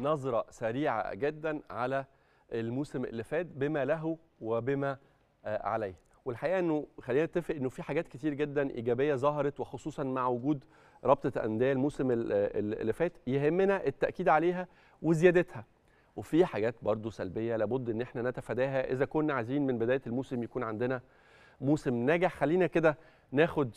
نظرة سريعة جدا على الموسم اللي فات بما له وبما آه، عليه والحقيقه انه خلينا نتفق انه في حاجات كتير جدا ايجابيه ظهرت وخصوصا مع وجود رابطه انديه الموسم آه، اللي فات يهمنا التاكيد عليها وزيادتها وفي حاجات برضو سلبيه لابد ان احنا نتفاداها اذا كنا عايزين من بدايه الموسم يكون عندنا موسم ناجح خلينا كده ناخد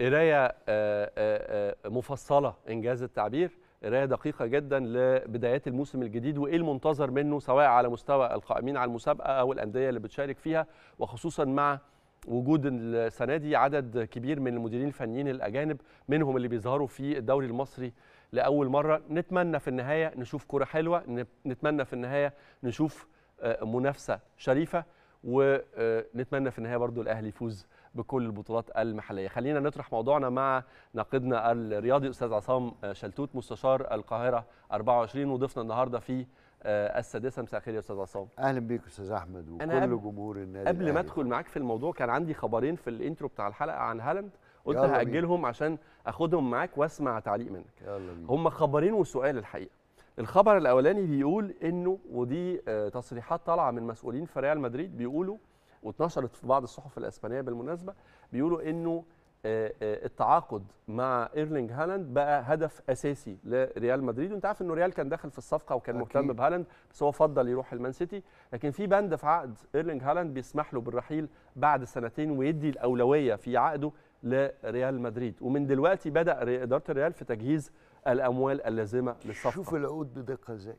قرايه آه، مفصله انجاز التعبير قرايه دقيقه جدا لبدايات الموسم الجديد وايه المنتظر منه سواء على مستوى القائمين على المسابقه او الانديه اللي بتشارك فيها وخصوصا مع وجود السنه دي عدد كبير من المديرين الفنيين الاجانب منهم اللي بيظهروا في الدوري المصري لاول مره نتمنى في النهايه نشوف كره حلوه نتمنى في النهايه نشوف آه، منافسه شريفه ونتمنى في النهايه برضو الاهلي يفوز بكل البطولات المحليه خلينا نطرح موضوعنا مع ناقدنا الرياضي استاذ عصام شلتوت مستشار القاهره 24 وضيفنا النهارده في آه، السادسه مساء الخير يا استاذ عصام اهلا بيك استاذ احمد وكل جمهور النادي قبل ما ادخل معاك في الموضوع كان عندي خبرين في الانترو بتاع الحلقه عن هالاند قلت هاجلهم عشان اخدهم معاك واسمع تعليق منك هم خبرين وسؤال الحقيقه الخبر الاولاني بيقول انه ودي آه، تصريحات طالعه من مسؤولين في ريال مدريد بيقولوا واتنشرت في بعض الصحف الاسبانيه بالمناسبه بيقولوا انه آه، آه، التعاقد مع ايرلينج هالاند بقى هدف اساسي لريال مدريد وانت عارف انه ريال كان داخل في الصفقه وكان أكيد. مهتم بهالاند بس هو فضل يروح المان سيتي لكن في بند في عقد ايرلينج هالاند بيسمح له بالرحيل بعد سنتين ويدي الاولويه في عقده لريال مدريد ومن دلوقتي بدا اداره الريال في تجهيز الاموال اللازمه للصفقه شوف العقود بدقه ازاي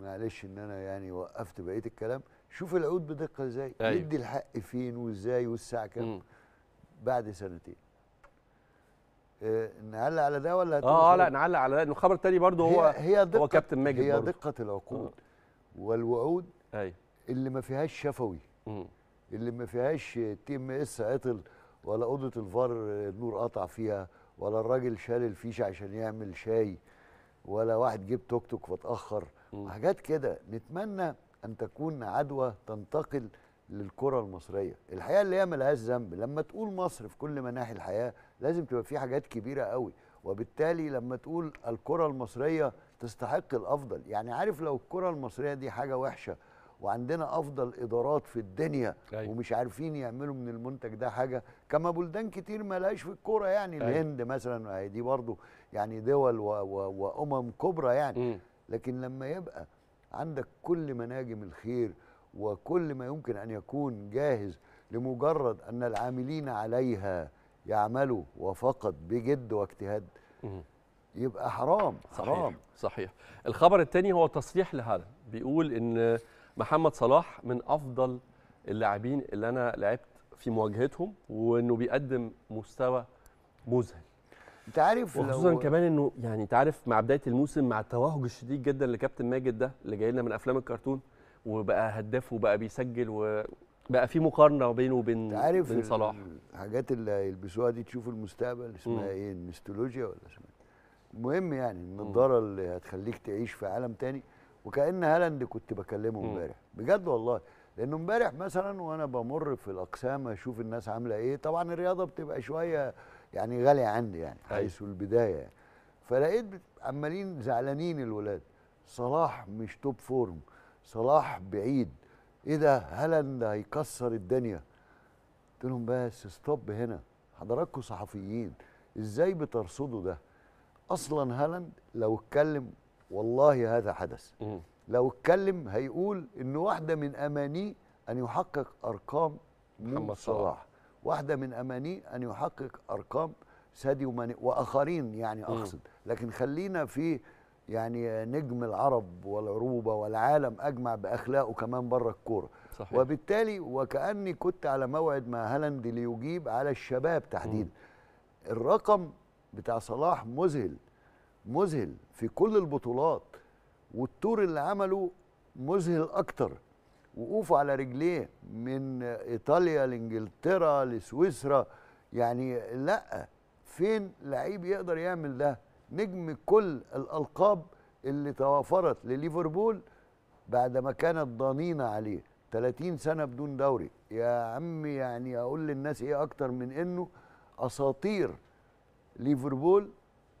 معلش ان انا يعني وقفت بقيه الكلام شوف العود بدقه ازاي أيوه. يدي الحق فين وازاي والساعه كام بعد سنتين آه نعلق على ده ولا اه, آه، لا نعلق على ده انه خبر تاني برضه هو هي دقة هو كابتن ماجد هي برضو. دقه العقود آه. والوعود أيوه. اللي ما فيهاش شفوي مم. اللي ما فيهاش تي ام اس عطل ولا اوضه الفار النور قطع فيها ولا الراجل شال الفيشه عشان يعمل شاي ولا واحد جيب توك توك فاتاخر حاجات كده نتمنى ان تكون عدوى تنتقل للكره المصريه الحقيقه اللي هي ملهاش ذنب لما تقول مصر في كل مناحي الحياه لازم تبقى في حاجات كبيره قوي وبالتالي لما تقول الكره المصريه تستحق الافضل يعني عارف لو الكره المصريه دي حاجه وحشه وعندنا افضل ادارات في الدنيا أي. أيوة. ومش عارفين يعملوا من المنتج ده حاجه كما بلدان كتير ما لهاش في الكوره يعني أي. أيوة. الهند مثلا دي برضو يعني دول وامم كبرى يعني م. لكن لما يبقى عندك كل مناجم الخير وكل ما يمكن أن يكون جاهز لمجرد أن العاملين عليها يعملوا وفقط بجد واجتهاد يبقى حرام حرام صحيح, صحيح. الخبر الثاني هو تصريح لهذا بيقول ان محمد صلاح من افضل اللاعبين اللي انا لعبت في مواجهتهم وانه بيقدم مستوى مذهل انت عارف وخصوصا لو... كمان انه يعني انت عارف مع بدايه الموسم مع التوهج الشديد جدا لكابتن ماجد ده اللي جاي لنا من افلام الكرتون وبقى هداف وبقى بيسجل وبقى في مقارنه بينه وبين تعرف بين صلاح الحاجات اللي يلبسوها دي تشوف المستقبل اسمها ايه النستولوجيا ولا اسمها إيه؟ المهم يعني النضاره اللي هتخليك تعيش في عالم تاني وكان هالاند كنت بكلمه امبارح بجد والله لانه امبارح مثلا وانا بمر في الاقسام اشوف الناس عامله ايه طبعا الرياضه بتبقى شويه يعني غاليه عندي يعني أيوة. حيث البدايه يعني. فلقيت عمالين زعلانين الولاد صلاح مش توب فورم صلاح بعيد ايه ده هالاند هيكسر الدنيا قلت لهم بس ستوب هنا حضراتكم صحفيين ازاي بترصدوا ده اصلا هالاند لو اتكلم والله هذا حدث لو اتكلم هيقول ان واحده من امانيه ان يحقق ارقام محمد صلاح واحدة من أماني أن يحقق أرقام ساديو ماني وآخرين يعني أقصد لكن خلينا في يعني نجم العرب والعروبة والعالم أجمع بأخلاقه كمان بره الكورة صحيح. وبالتالي وكأني كنت على موعد مع هالاند ليجيب على الشباب تحديدا الرقم بتاع صلاح مذهل مذهل في كل البطولات والتور اللي عمله مذهل أكتر وقوفه على رجليه من ايطاليا لانجلترا لسويسرا يعني لا فين لعيب يقدر يعمل ده نجم كل الالقاب اللي توافرت لليفربول بعد ما كانت ضنينه عليه 30 سنه بدون دوري يا عمي يعني اقول للناس ايه اكتر من انه اساطير ليفربول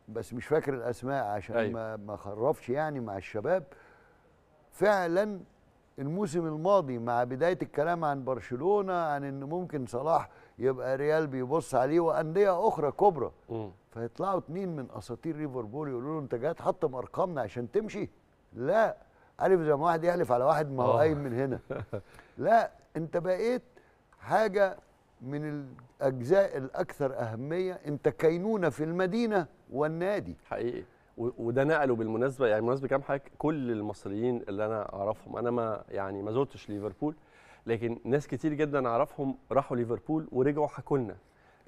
بس مش فاكر الاسماء عشان أيوة. ما ما خرفش يعني مع الشباب فعلا الموسم الماضي مع بدايه الكلام عن برشلونه عن ان ممكن صلاح يبقى ريال بيبص عليه وانديه اخرى كبرى فيطلعوا اتنين من اساطير ليفربول يقولوا له انت جاي تحطم ارقامنا عشان تمشي لا عارف زي ما واحد يحلف على واحد ما هو آه. قايم من هنا لا انت بقيت حاجه من الاجزاء الاكثر اهميه انت كينونه في المدينه والنادي حقيقي وده نقله بالمناسبه يعني بمناسبه كام حاجه كل المصريين اللي انا اعرفهم انا ما يعني ما زرتش ليفربول لكن ناس كتير جدا اعرفهم راحوا ليفربول ورجعوا حكوا لنا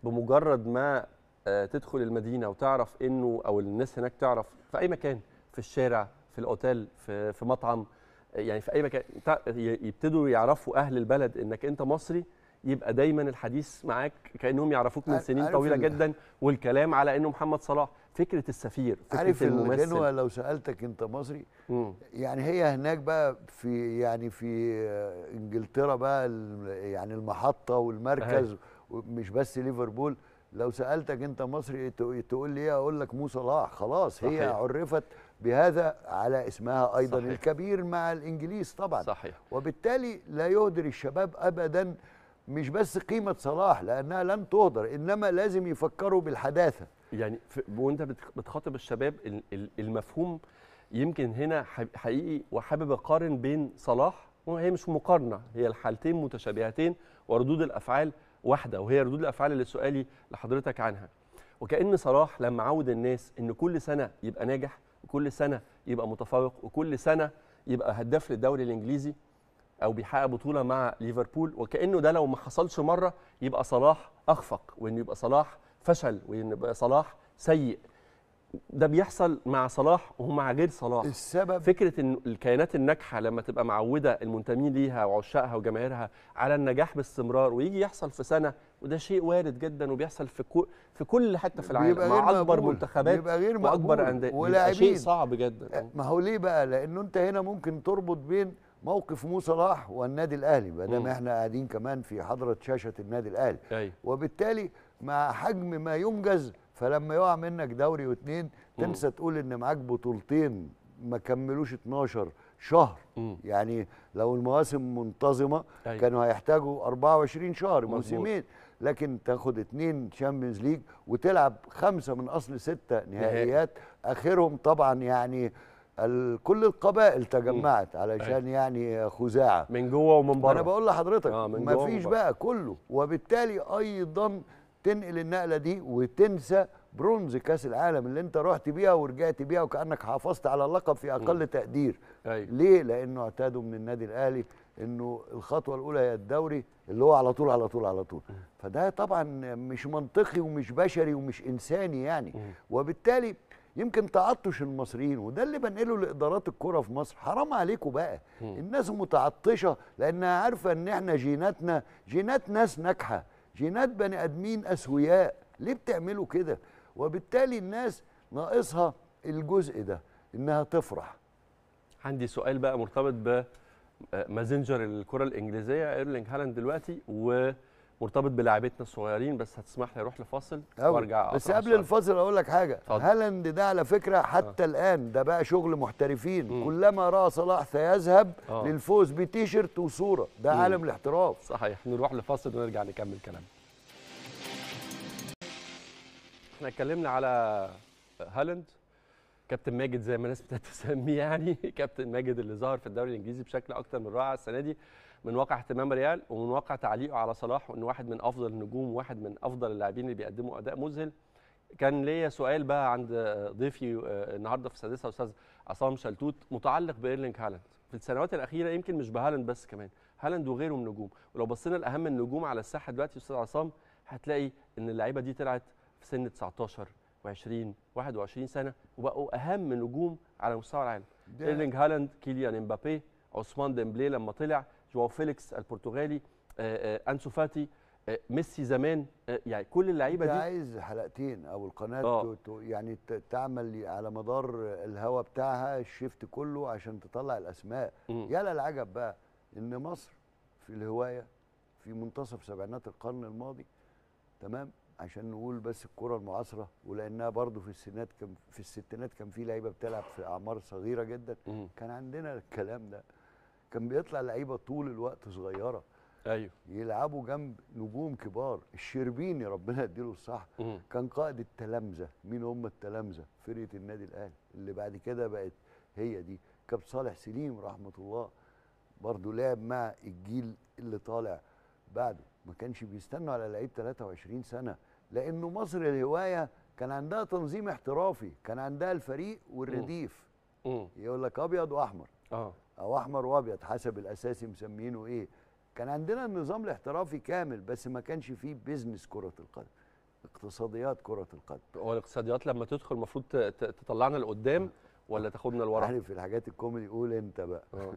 بمجرد ما آه، تدخل المدينه وتعرف انه او الناس هناك تعرف في اي مكان في الشارع في الاوتيل في في مطعم يعني في اي مكان يبتدوا يعرفوا اهل البلد انك انت مصري يبقى دايما الحديث معاك كانهم يعرفوك من سنين طويله جدا والكلام على انه محمد صلاح فكره السفير فكره عارف الممثل عارف لو سالتك انت مصري مم. يعني هي هناك بقى في يعني في انجلترا بقى يعني المحطه والمركز مش بس ليفربول لو سالتك انت مصري تقول لي ايه اقول لك مو صلاح خلاص صحيح. هي عرفت بهذا على اسمها ايضا صحيح. الكبير مع الانجليز طبعا صحيح. وبالتالي لا يهدر الشباب ابدا مش بس قيمه صلاح لانها لن تهدر انما لازم يفكروا بالحداثه يعني وانت بتخاطب الشباب المفهوم يمكن هنا حقيقي وحابب اقارن بين صلاح وهي مش مقارنه هي الحالتين متشابهتين وردود الافعال واحده وهي ردود الافعال اللي سؤالي لحضرتك عنها وكان صلاح لما عود الناس ان كل سنه يبقى ناجح وكل سنه يبقى متفوق وكل سنه يبقى هداف للدوري الانجليزي او بيحقق بطوله مع ليفربول وكانه ده لو ما حصلش مره يبقى صلاح اخفق وانه يبقى صلاح فشل وان صلاح سيء ده بيحصل مع صلاح ومع غير صلاح السبب فكره ان الكيانات الناجحه لما تبقى معوده المنتمين ليها وعشاقها وجماهيرها على النجاح باستمرار ويجي يحصل في سنه وده شيء وارد جدا وبيحصل في كو في كل حته في العالم مع اكبر منتخبات بيبقى غير واكبر انديه ولاعبين شيء صعب جدا أه، ما هو ليه بقى لانه انت هنا ممكن تربط بين موقف مو صلاح والنادي الاهلي ما دام احنا قاعدين كمان في حضره شاشه النادي الاهلي أيوه. وبالتالي مع حجم ما ينجز فلما يقع منك دوري واتنين تنسى تقول ان معاك بطولتين ما كملوش 12 شهر م. يعني لو المواسم منتظمه أي. أيوة. كانوا هيحتاجوا 24 شهر موسمين لكن تاخد اتنين تشامبيونز ليج وتلعب خمسه من اصل سته نهائيات اخرهم طبعا يعني كل القبائل تجمعت علشان أيوة. يعني خزاعه من جوه ومن بره انا بقول لحضرتك آه ما فيش بقى كله وبالتالي ايضا تنقل النقله دي وتنسى برونز كاس العالم اللي انت رحت بيها ورجعت بيها وكانك حافظت على اللقب في اقل م. تقدير أيوة. ليه لانه اعتادوا من النادي الاهلي انه الخطوه الاولى هي الدوري اللي هو على طول على طول على طول م. فده طبعا مش منطقي ومش بشري ومش انساني يعني م. وبالتالي يمكن تعطش المصريين وده اللي بنقله لادارات الكره في مصر حرام عليكم بقى الناس متعطشه لانها عارفه ان احنا جيناتنا جينات ناس ناجحه جينات بني ادمين اسوياء ليه بتعملوا كده وبالتالي الناس ناقصها الجزء ده انها تفرح عندي سؤال بقى مرتبط بمازنجر آه، الكره الانجليزيه ايرلينج هالاند دلوقتي و مرتبط بلاعبتنا الصغيرين بس هتسمح لي اروح لفاصل وارجع بس قبل الفاصل اقول لك حاجه هالاند ده على فكره آه. حتى أه. الان ده بقى شغل محترفين مم. كلما راى صلاح سيذهب أه. للفوز بتيشرت وصوره ده مم. عالم الاحتراف صحيح نروح لفاصل ونرجع نكمل كلامنا احنا اتكلمنا على هالاند كابتن ماجد زي ما الناس بتسميه يعني كابتن ماجد اللي ظهر في الدوري الانجليزي بشكل اكتر من رائع السنه دي من واقع اهتمام ريال ومن واقع تعليقه على صلاح وان واحد من افضل النجوم وواحد من افضل اللاعبين اللي بيقدموا اداء مذهل كان ليا سؤال بقى عند ضيفي آه، النهارده في السادسه استاذ عصام شلتوت متعلق بايرلينج هالاند في السنوات الاخيره يمكن مش بهالاند بس كمان هالاند وغيره من النجوم ولو بصينا لاهم النجوم على الساحه دلوقتي استاذ عصام هتلاقي ان اللعيبه دي طلعت في سن 19 و20 21 سنه وبقوا اهم نجوم على مستوى العالم ايرلينج هالاند كيليان امبابي عثمان ديمبلي لما طلع جواو فيليكس البرتغالي آه، آه، انسو فاتي آه، ميسي زمان يعني كل اللعيبه دي عايز حلقتين او القناه أوه. يعني تعمل على مدار الهوا بتاعها الشيفت كله عشان تطلع الاسماء يا للعجب بقى ان مصر في الهوايه في منتصف سبعينات القرن الماضي تمام عشان نقول بس الكره المعاصره ولانها برضو في السنات كان في الستينات كان في لعيبه بتلعب في اعمار صغيره جدا كان عندنا الكلام ده كان بيطلع لعيبه طول الوقت صغيره ايوه يلعبوا جنب نجوم كبار الشربيني ربنا يديله الصحه كان قائد التلامذه مين هم التلامذه فرقه النادي الاهلي اللي بعد كده بقت هي دي كابتن صالح سليم رحمه الله برضه لعب مع الجيل اللي طالع بعده ما كانش بيستنوا على لعيب 23 سنه لانه مصر الهوايه كان عندها تنظيم احترافي كان عندها الفريق والرديف يقول لك ابيض واحمر اه او احمر وابيض حسب الاساسي مسمينه ايه كان عندنا النظام الاحترافي كامل بس ما كانش فيه بيزنس كره القدم اقتصاديات كره القدم هو الاقتصاديات لما تدخل المفروض تطلعنا لقدام آه. ولا تاخدنا لورا يعني في الحاجات الكوميدي قول انت بقى اه,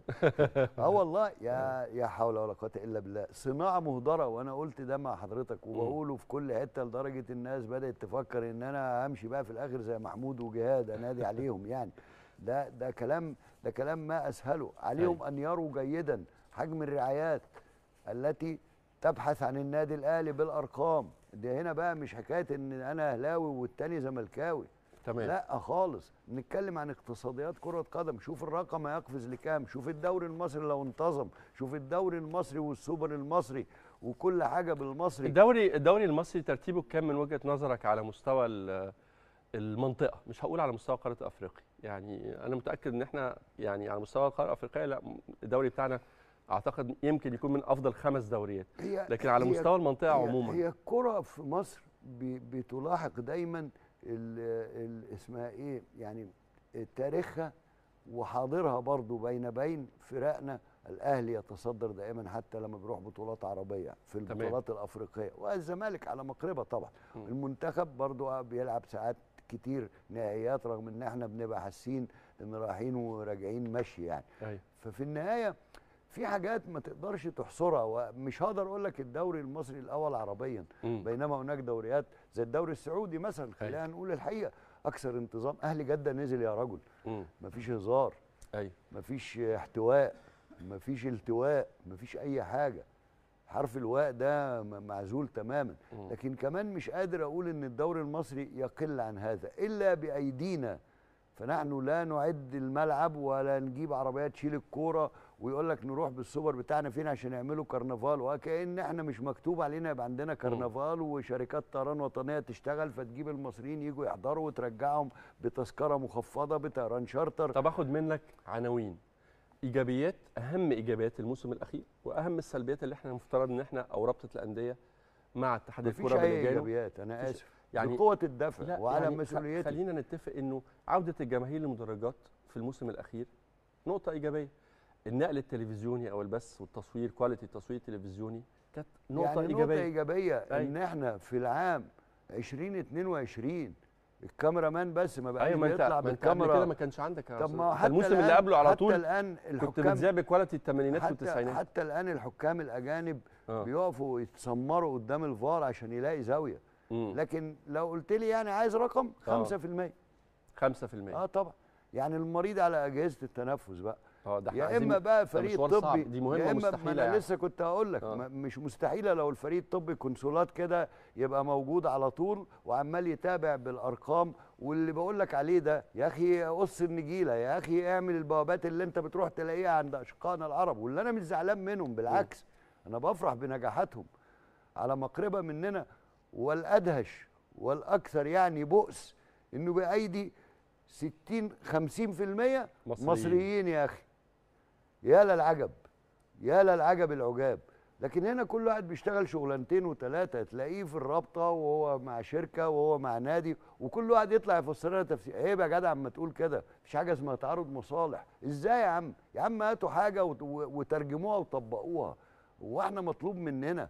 آه والله يا يا حول ولا قوه الا بالله صناعه مهدره وانا قلت ده مع حضرتك وبقوله في كل حته لدرجه الناس بدات تفكر ان انا همشي بقى في الاخر زي محمود وجهاد انادي عليهم يعني ده ده كلام ده كلام ما اسهله عليهم أيوة. ان يروا جيدا حجم الرعايات التي تبحث عن النادي الاهلي بالارقام ده هنا بقى مش حكايه ان انا اهلاوي والتاني زملكاوي تمام لا خالص نتكلم عن اقتصاديات كره قدم شوف الرقم هيقفز لكام شوف الدوري المصري لو انتظم شوف الدوري المصري والسوبر المصري وكل حاجه بالمصري الدوري الدوري المصري ترتيبه كام من وجهه نظرك على مستوى المنطقه مش هقول على مستوى قاره افريقيا يعني انا متاكد ان احنا يعني على مستوى القاره الافريقيه لا الدوري بتاعنا اعتقد يمكن يكون من افضل خمس دوريات لكن على مستوى المنطقه عموما هي الكره في مصر بتلاحق دايما اسمها ايه يعني تاريخها وحاضرها برضو بين بين فرقنا الاهلي يتصدر دائما حتى لما بيروح بطولات عربيه في البطولات تمام. الافريقيه والزمالك على مقربه طبعا م. المنتخب برضو بيلعب ساعات كتير نهائيات رغم ان احنا بنبقى حاسين ان رايحين وراجعين مشي يعني أيوة. ففي النهايه في حاجات ما تقدرش تحصرها ومش هقدر اقول لك الدوري المصري الاول عربيا م. بينما هناك دوريات زي الدوري السعودي مثلا أيوة. خلينا نقول الحقيقه اكثر انتظام اهلي جده نزل يا رجل م. مفيش هزار ايوه مفيش احتواء مفيش التواء مفيش اي حاجه حرف الواء ده معزول تماما لكن كمان مش قادر اقول ان الدوري المصري يقل عن هذا الا بايدينا فنحن لا نعد الملعب ولا نجيب عربيه تشيل الكوره ويقول لك نروح بالسوبر بتاعنا فين عشان يعملوا كرنفال وكأن احنا مش مكتوب علينا يبقى عندنا كرنفال وشركات طيران وطنيه تشتغل فتجيب المصريين يجوا يحضروا وترجعهم بتذكره مخفضه بطيران شارتر طب اخد منك عناوين ايجابيات اهم ايجابيات الموسم الاخير واهم السلبيات اللي احنا المفترض ان احنا او رابطه الانديه مع اتحاد الكره مفيش اي ايجابيات انا اسف يعني بقوه الدفع وعلى يعني مسؤوليته خلينا نتفق انه عوده الجماهير للمدرجات في الموسم الاخير نقطه ايجابيه النقل التلفزيوني او البث والتصوير كواليتي التصوير التلفزيوني كانت نقطه يعني ايجابيه نقطه ايجابيه ان احنا في العام 2022 الكاميرا مان بس ما بقاش أيوة يطلع بالكاميرا كده ما كانش عندك طب ما حتى الموسم اللي قبله على طول حتى الان الحكام كنت بتذيع بكواليتي الثمانينات والتسعينات حتى الان الحكام الاجانب آه. بيقفوا يتسمروا قدام الفار عشان يلاقي زاويه مم. لكن لو قلت لي يعني عايز رقم 5% آه. 5% اه طبعا يعني المريض على اجهزه التنفس بقى اه يا اما بقى فريق طبي دي مهمه يا اما مستحيلة انا يعني. لسه كنت هقول لك اه. مش مستحيله لو الفريق الطبي كونسولات كده يبقى موجود على طول وعمال يتابع بالارقام واللي بقول لك عليه ده يا اخي قص النجيله يا اخي اعمل البوابات اللي انت بتروح تلاقيها عند اشقائنا العرب واللي انا مش زعلان منهم بالعكس انا بفرح بنجاحاتهم على مقربه مننا والادهش والاكثر يعني بؤس انه بايدي 60 50% مصريين, مصريين يا اخي يا للعجب يا للعجب العجاب لكن هنا كل واحد بيشتغل شغلانتين وثلاثه تلاقيه في الرابطه وهو مع شركه وهو مع نادي وكل واحد يطلع يفسر لنا تفسير ايه يا جدع اما تقول كده مفيش حاجه اسمها تعارض مصالح ازاي يا عم يا عم هاتوا حاجه وترجموها وطبقوها واحنا مطلوب مننا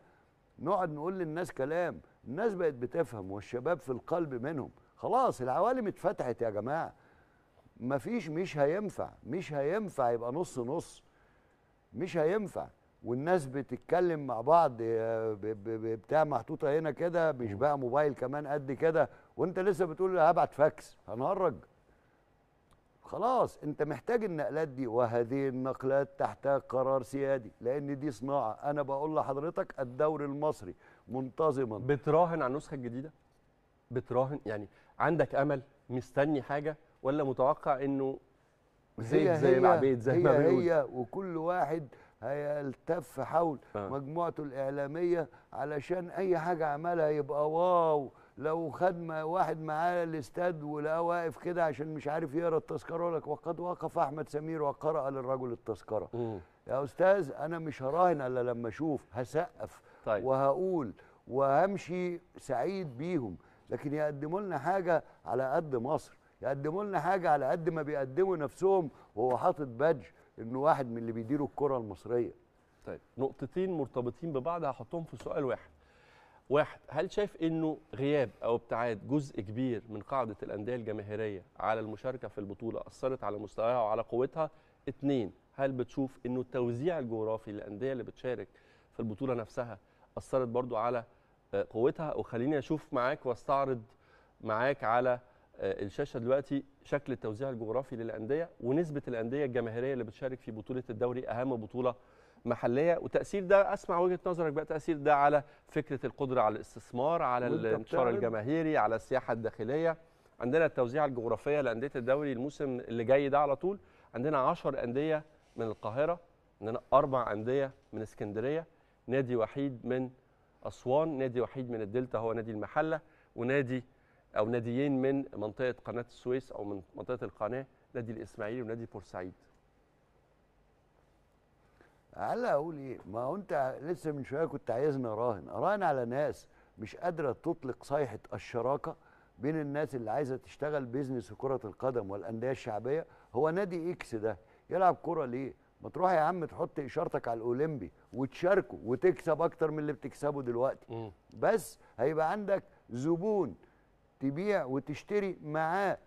نقعد نقول للناس كلام الناس بقت بتفهم والشباب في القلب منهم خلاص العوالم اتفتحت يا جماعه مفيش مش هينفع مش هينفع يبقى نص نص مش هينفع والناس بتتكلم مع بعض آه، بتاع محطوطه هنا كده مش بقى موبايل كمان قد كده وانت لسه بتقول هبعت فاكس هنهرج خلاص انت محتاج النقلات دي وهذه النقلات تحتاج قرار سيادي لان دي صناعه انا بقول لحضرتك الدوري المصري منتظما بتراهن على النسخه الجديده بتراهن يعني عندك امل مستني حاجه ولا متوقع انه زيت زي مع بيت زي ما بيقول هي وكل واحد هيلتف حول آه. مجموعته الاعلاميه علشان اي حاجه عملها يبقى واو لو خد واحد معاه الاستاد ولقاه واقف كده عشان مش عارف يقرا التذكره لك وقد وقف احمد سمير وقرا للرجل التذكره يا استاذ انا مش هراهن الا لما اشوف هسقف طيب. وهقول وهمشي سعيد بيهم لكن يقدموا لنا حاجه على قد مصر يقدموا لنا حاجه على قد ما بيقدموا نفسهم وهو حاطط بادج انه واحد من اللي بيديروا الكره المصريه طيب نقطتين مرتبطين ببعض هحطهم في سؤال واحد واحد هل شايف انه غياب او ابتعاد جزء كبير من قاعده الانديه الجماهيريه على المشاركه في البطوله اثرت على مستواها وعلى قوتها اثنين هل بتشوف انه التوزيع الجغرافي للانديه اللي بتشارك في البطوله نفسها اثرت برضو على آه، قوتها وخليني اشوف معاك واستعرض معاك على آه، الشاشه دلوقتي شكل التوزيع الجغرافي للانديه ونسبه الانديه الجماهيريه اللي بتشارك في بطوله الدوري اهم بطوله محليه وتاثير ده اسمع وجهه نظرك بقى تاثير ده على فكره القدره على الاستثمار على الانتشار الجماهيري على السياحه الداخليه عندنا التوزيعه الجغرافيه لانديه الدوري الموسم اللي جاي ده على طول عندنا 10 انديه من القاهره عندنا اربع انديه من اسكندريه نادي وحيد من اسوان نادي وحيد من الدلتا هو نادي المحله ونادي او ناديين من منطقه قناه السويس او من منطقه القناه نادي الاسماعيلي ونادي بورسعيد على اقول ايه ما هو انت لسه من شويه كنت عايزنا اراهن اراهن على ناس مش قادره تطلق صيحه الشراكه بين الناس اللي عايزه تشتغل بيزنس في كره القدم والانديه الشعبيه هو نادي اكس ده يلعب كره ليه ما تروح يا عم تحط اشارتك على الاولمبي وتشاركه وتكسب اكتر من اللي بتكسبه دلوقتي م. بس هيبقى عندك زبون تبيع وتشتري معاه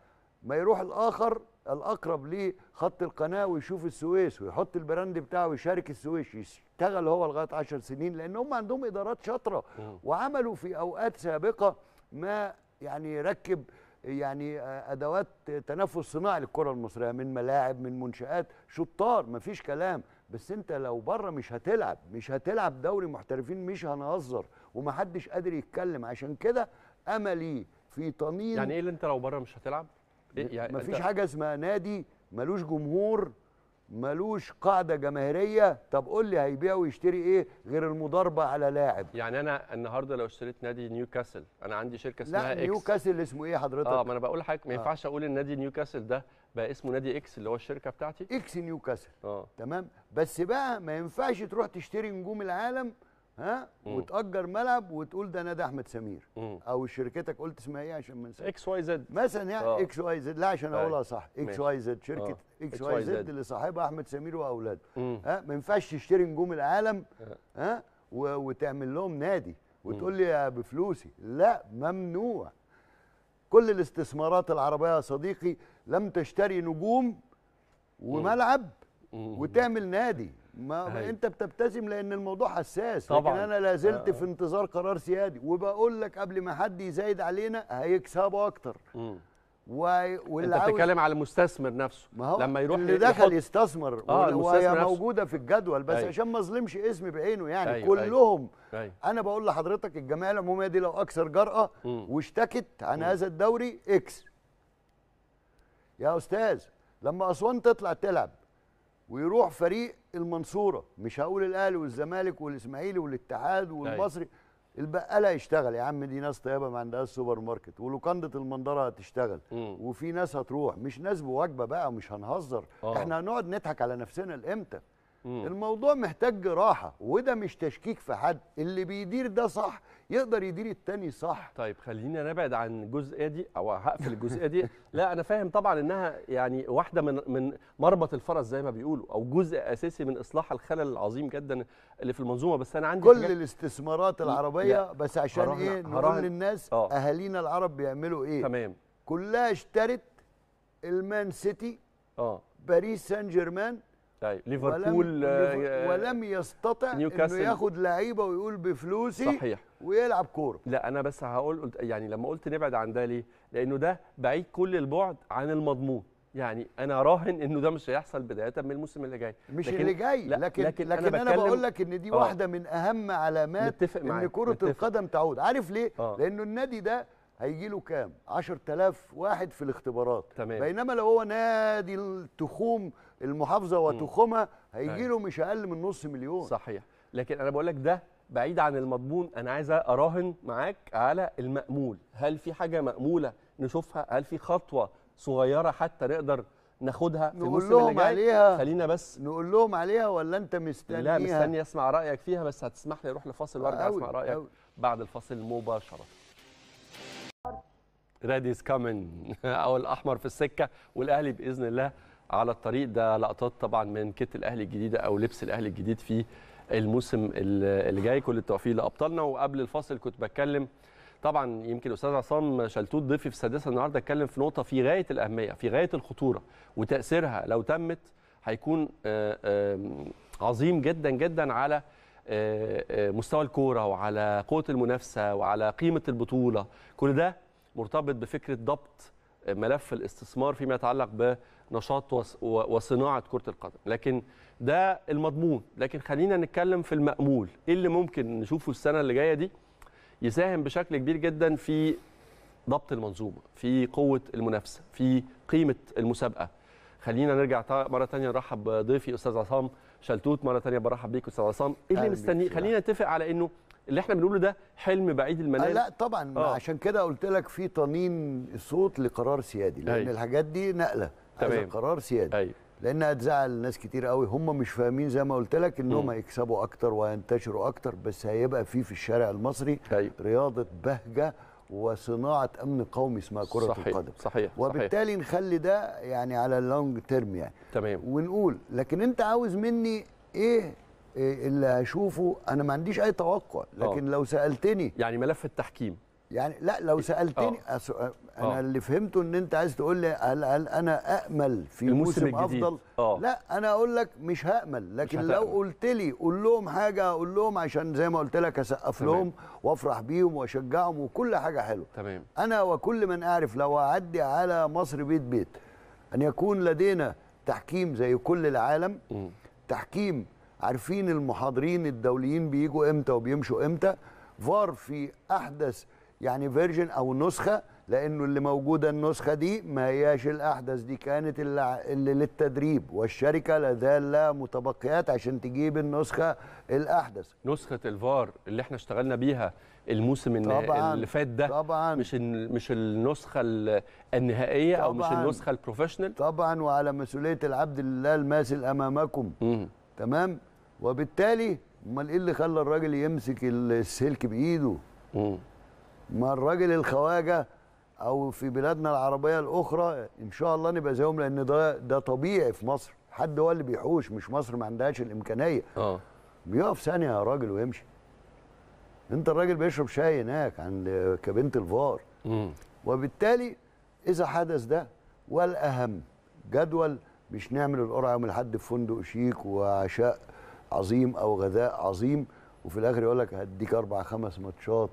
ما يروح الاخر الاقرب لخط القناه ويشوف السويس ويحط البراند بتاعه ويشارك السويس يشتغل هو لغايه 10 سنين لان هم عندهم ادارات شاطره نعم. وعملوا في اوقات سابقه ما يعني ركب يعني ادوات تنفس صناعي للكره المصريه من ملاعب من منشات شطار ما فيش كلام بس انت لو بره مش هتلعب مش هتلعب دوري محترفين مش هنهزر ومحدش قادر يتكلم عشان كده املي في طنين يعني ايه اللي انت لو بره مش هتلعب؟ إيه يعني مفيش حاجه اسمها نادي ملوش جمهور ملوش قاعده جماهيريه طب قول لي هيبيع ويشتري ايه غير المضاربه على لاعب يعني انا النهارده لو اشتريت نادي نيوكاسل انا عندي شركه اسمها لا نيوكاسل اسمه ايه حضرتك اه ما انا بقول لحضرتك ما آه. ينفعش اقول ان نادي نيوكاسل ده بقى اسمه نادي اكس اللي هو الشركه بتاعتي اكس نيوكاسل اه تمام بس بقى ما ينفعش تروح تشتري نجوم العالم ها مم. وتاجر ملعب وتقول ده نادي احمد سمير مم. او شركتك قلت اسمها ايه عشان ما اكس واي زد مثلا يعني أوه. اكس واي زد لا عشان طيب. اقولها صح اكس واي زد شركه أوه. اكس واي زد اللي صاحبها احمد سمير واولاده ها ما ينفعش تشتري نجوم العالم آه. ها وتعمل لهم نادي وتقول لي بفلوسي لا ممنوع كل الاستثمارات العربيه يا صديقي لم تشتري نجوم وملعب وتعمل نادي ما هي. انت بتبتسم لان الموضوع حساس طبعا لكن انا لازلت آه. في انتظار قرار سيادي وبقول لك قبل ما حد يزايد علينا هيكسبوا اكتر و... و... انت بتتكلم على المستثمر نفسه ما هو لما يروح اللي دخل يحط... يستثمر آه وهي موجوده في الجدول بس أي. أيوة. عشان ما اظلمش اسم بعينه يعني أيوه, أيوة. كلهم أيوه. انا بقول لحضرتك الجمعيه العموميه دي لو اكثر جرأه واشتكت عن م. هذا الدوري اكس يا استاذ لما اسوان تطلع تلعب ويروح فريق المنصوره مش هقول الاهلي والزمالك والاسماعيلي والاتحاد والمصري أيوه. البقاله يشتغل يا عم دي ناس طيبه ما عندها سوبر ماركت ولوكانده المنظره هتشتغل وفي ناس هتروح مش ناس بوجبه بقى مش هنهزر أوه. احنا هنقعد نضحك على نفسنا لامتى الموضوع محتاج جراحه وده مش تشكيك في حد اللي بيدير ده صح يقدر يدير التاني صح طيب خلينا نبعد عن الجزئيه دي او هقفل الجزئيه دي لا انا فاهم طبعا انها يعني واحده من من مربط الفرس زي ما بيقولوا او جزء اساسي من اصلاح الخلل العظيم جدا اللي في المنظومه بس انا عندي كل الاستثمارات العربيه بس عشان هرهن ايه نقول للناس أوه. اهالينا العرب بيعملوا ايه تمام كلها اشترت المان سيتي اه باريس سان جيرمان طيب ليفربول ولم, آه، آه، ولم يستطع انه ياخد لعيبه ويقول بفلوسي صحيح ويلعب كوره لا انا بس هقول قلت يعني لما قلت نبعد عن ده ليه؟ لانه ده بعيد كل البعد عن المضمون يعني انا راهن انه ده مش هيحصل بدايه من الموسم اللي جاي مش لكن اللي جاي لكن لكن, لكن, لكن انا, أنا بقول لك ان دي آه. واحده من اهم علامات ان كره القدم تعود عارف ليه؟ لانه النادي ده هيجي له كام 10000 واحد في الاختبارات تمام. بينما لو هو نادي التخوم المحافظه وتخومها هيجي أيوة. له مش اقل من نص مليون صحيح لكن انا بقول لك ده بعيد عن المضمون انا عايز اراهن معاك على المامول هل في حاجه ماموله نشوفها هل في خطوه صغيره حتى نقدر ناخدها في لهم عليها خلينا بس نقول لهم عليها ولا انت مستنيها لا مستني اسمع رايك فيها بس هتسمح لي اروح لفاصل وارجع اسمع رايك أوي. بعد الفاصل مباشره از كامن او الاحمر في السكه والاهلي باذن الله على الطريق ده لقطات طبعا من كت الاهلي الجديده او لبس الاهلي الجديد في الموسم اللي جاي كل التوفيق لابطالنا وقبل الفاصل كنت بتكلم طبعا يمكن الاستاذ عصام شلتوت ضيفي في السادسه النهارده اتكلم في نقطه في غايه الاهميه في غايه الخطوره وتاثيرها لو تمت هيكون آه، عظيم جدا جدا على آه، آه، مستوى الكوره وعلى قوه المنافسه وعلى قيمه البطوله كل ده مرتبط بفكره ضبط ملف الاستثمار فيما يتعلق ب نشاط وصناعه كره القدم لكن ده المضمون لكن خلينا نتكلم في المامول ايه اللي ممكن نشوفه السنه اللي جايه دي يساهم بشكل كبير جدا في ضبط المنظومه في قوه المنافسه في قيمه المسابقه خلينا نرجع مره ثانيه نرحب بضيفي استاذ عصام شلتوت مره ثانيه برحب بيك استاذ عصام ايه اللي مستنيه خلينا نتفق على انه اللي احنا بنقوله ده حلم بعيد المنال آه، لا طبعا أوه. عشان كده قلت لك في طنين صوت لقرار سيادي لان هي. الحاجات دي نقله تمام قرار سيادي أيوة. لان هتزعل ناس كتير قوي هم مش فاهمين زي ما قلت لك انهم هيكسبوا اكتر وهينتشروا اكتر بس هيبقى في في الشارع المصري أيوة. رياضه بهجه وصناعه امن قومي اسمها كره صحيح. القدم صحيح وبالتالي صحيح. نخلي ده يعني على اللونج تيرم يعني تمام ونقول لكن انت عاوز مني ايه إيه اللي هشوفه انا ما عنديش اي توقع آه. لكن أوه. لو سالتني يعني ملف التحكيم يعني لا لو إيه، سالتني أسو... آه. انا أوه. اللي فهمته ان انت عايز تقول لي هل, هل انا امل في موسم, موسم افضل أوه. لا انا اقول لك مش هامل لكن مش لو قلت لي قول لهم حاجه اقول لهم عشان زي ما قلت لك اسقف لهم وافرح بيهم واشجعهم وكل حاجه حلوه تمام انا وكل من اعرف لو اعدي على مصر بيت بيت ان يكون لدينا تحكيم زي كل العالم م. تحكيم عارفين المحاضرين الدوليين بيجوا امتى وبيمشوا امتى فار في احدث يعني فيرجن او نسخه لانه اللي موجوده النسخه دي ما هياش الاحدث دي كانت اللي, للتدريب والشركه لا زال لها متبقيات عشان تجيب النسخه الاحدث نسخه الفار اللي احنا اشتغلنا بيها الموسم طبعاً اللي فات ده طبعاً مش مش النسخه النهائيه طبعاً او مش النسخه البروفيشنال طبعا وعلى مسؤوليه العبد لله الماثل امامكم تمام وبالتالي امال ايه اللي خلى الراجل يمسك السلك بايده ما الراجل الخواجه او في بلادنا العربيه الاخرى ان شاء الله نبقى زيهم لان ده ده طبيعي في مصر حد هو اللي بيحوش مش مصر ما عندهاش الامكانيه اه بيقف ثانيه يا راجل ويمشي انت الراجل بيشرب شاي هناك عند كابينه الفار امم وبالتالي اذا حدث ده والاهم جدول مش نعمل القرعه يوم الاحد في فندق شيك وعشاء عظيم او غذاء عظيم وفي الاخر يقول لك هديك اربع خمس ماتشات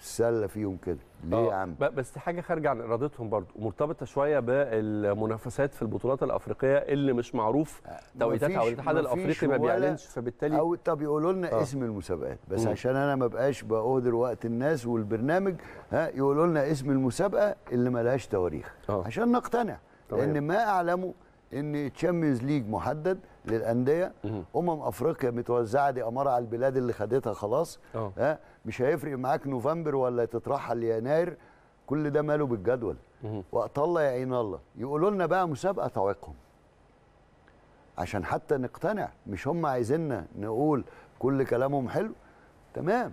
السله فيهم كده ليه آه، يا عم بس حاجه خارجه عن ارادتهم برضو ومرتبطه شويه بالمنافسات في البطولات الافريقيه اللي مش معروف آه، توقيتاتها او الاتحاد الافريقي ما بيعلنش فبالتالي او طب يقولوا لنا آه. اسم المسابقات بس مم. عشان انا ما بقاش باهدر وقت الناس والبرنامج ها يقولوا لنا اسم المسابقه اللي ما لهاش تواريخ آه. عشان نقتنع طبعا. لان ما اعلمه ان تشامبيونز ليج محدد للانديه امم افريقيا متوزعه دي اماره على البلاد اللي خدتها خلاص أه. ها مش هيفرق معاك نوفمبر ولا تترحل يناير كل ده ماله بالجدول وقت الله يا عين الله يقولوا لنا بقى مسابقه تعويقهم عشان حتى نقتنع مش هم عايزيننا نقول كل كلامهم حلو تمام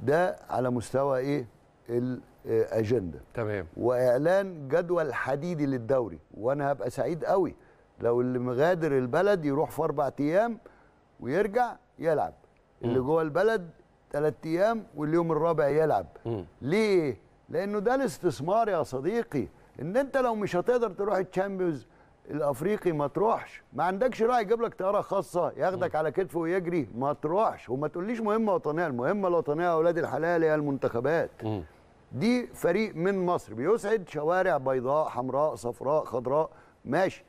ده على مستوى ايه الاجنده تمام واعلان جدول حديدي للدوري وانا هبقى سعيد قوي لو اللي مغادر البلد يروح في اربع ايام ويرجع يلعب اللي جوه البلد ثلاث ايام واليوم الرابع يلعب م. ليه لانه ده الاستثمار يا صديقي ان انت لو مش هتقدر تروح الشامبيونز الافريقي ما تروحش ما عندكش راي يجيب لك طياره خاصه ياخدك م. على كتفه ويجري ما تروحش وما تقوليش مهمه وطنيه المهمه الوطنيه يا اولاد الحلال هي المنتخبات م. دي فريق من مصر بيسعد شوارع بيضاء حمراء صفراء خضراء ماشي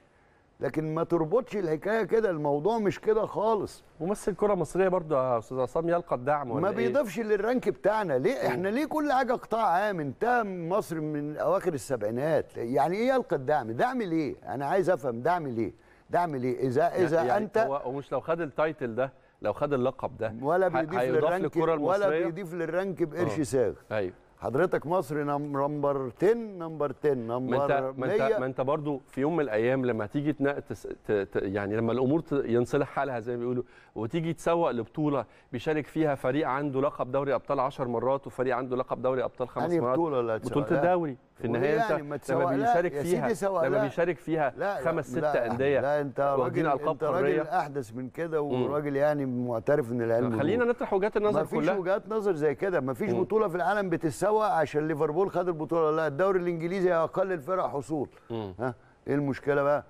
لكن ما تربطش الحكايه كده الموضوع مش كده خالص ممثل كره مصريه برضه يا استاذ عصام يلقى الدعم ولا ما إيه؟ بيضيفش إيه؟ للرانك بتاعنا ليه احنا ليه كل حاجه قطاع عام انتهى مصر من اواخر السبعينات يعني ايه يلقى الدعم دعم ليه انا عايز افهم دعم ليه دعم ليه اذا يعني- اذا يعني انت هو مش لو خد التايتل ده لو خد اللقب ده ولا بيضيف للرانك ولا بيضيف للرانك بقرش آه. ساغ ايوه حضرتك مصري نمبر 10 نمبر 10 نمبر 100 ما انت ما انت برضه في يوم من الايام لما تيجي تنقتس يعني لما الامور ينصلح حالها زي ما بيقولوا وتيجي تسوق لبطوله بيشارك فيها فريق عنده لقب دوري ابطال 10 مرات وفريق عنده لقب دوري ابطال خمس مرات بطوله بطوله الدوري في النهايه يعني انت لما بيشارك فيها لما بيشارك فيها لا خمس ست انديه لا انت راجل انت راجل احدث من كده وراجل يعني معترف ان العلم خلينا نطرح وجهات النظر كلها مفيش وجهات نظر زي كده مفيش مم. بطوله في العالم بتتسوى عشان ليفربول خد البطوله لا الدوري الانجليزي اقل الفرق حصول مم. ها ايه المشكله بقى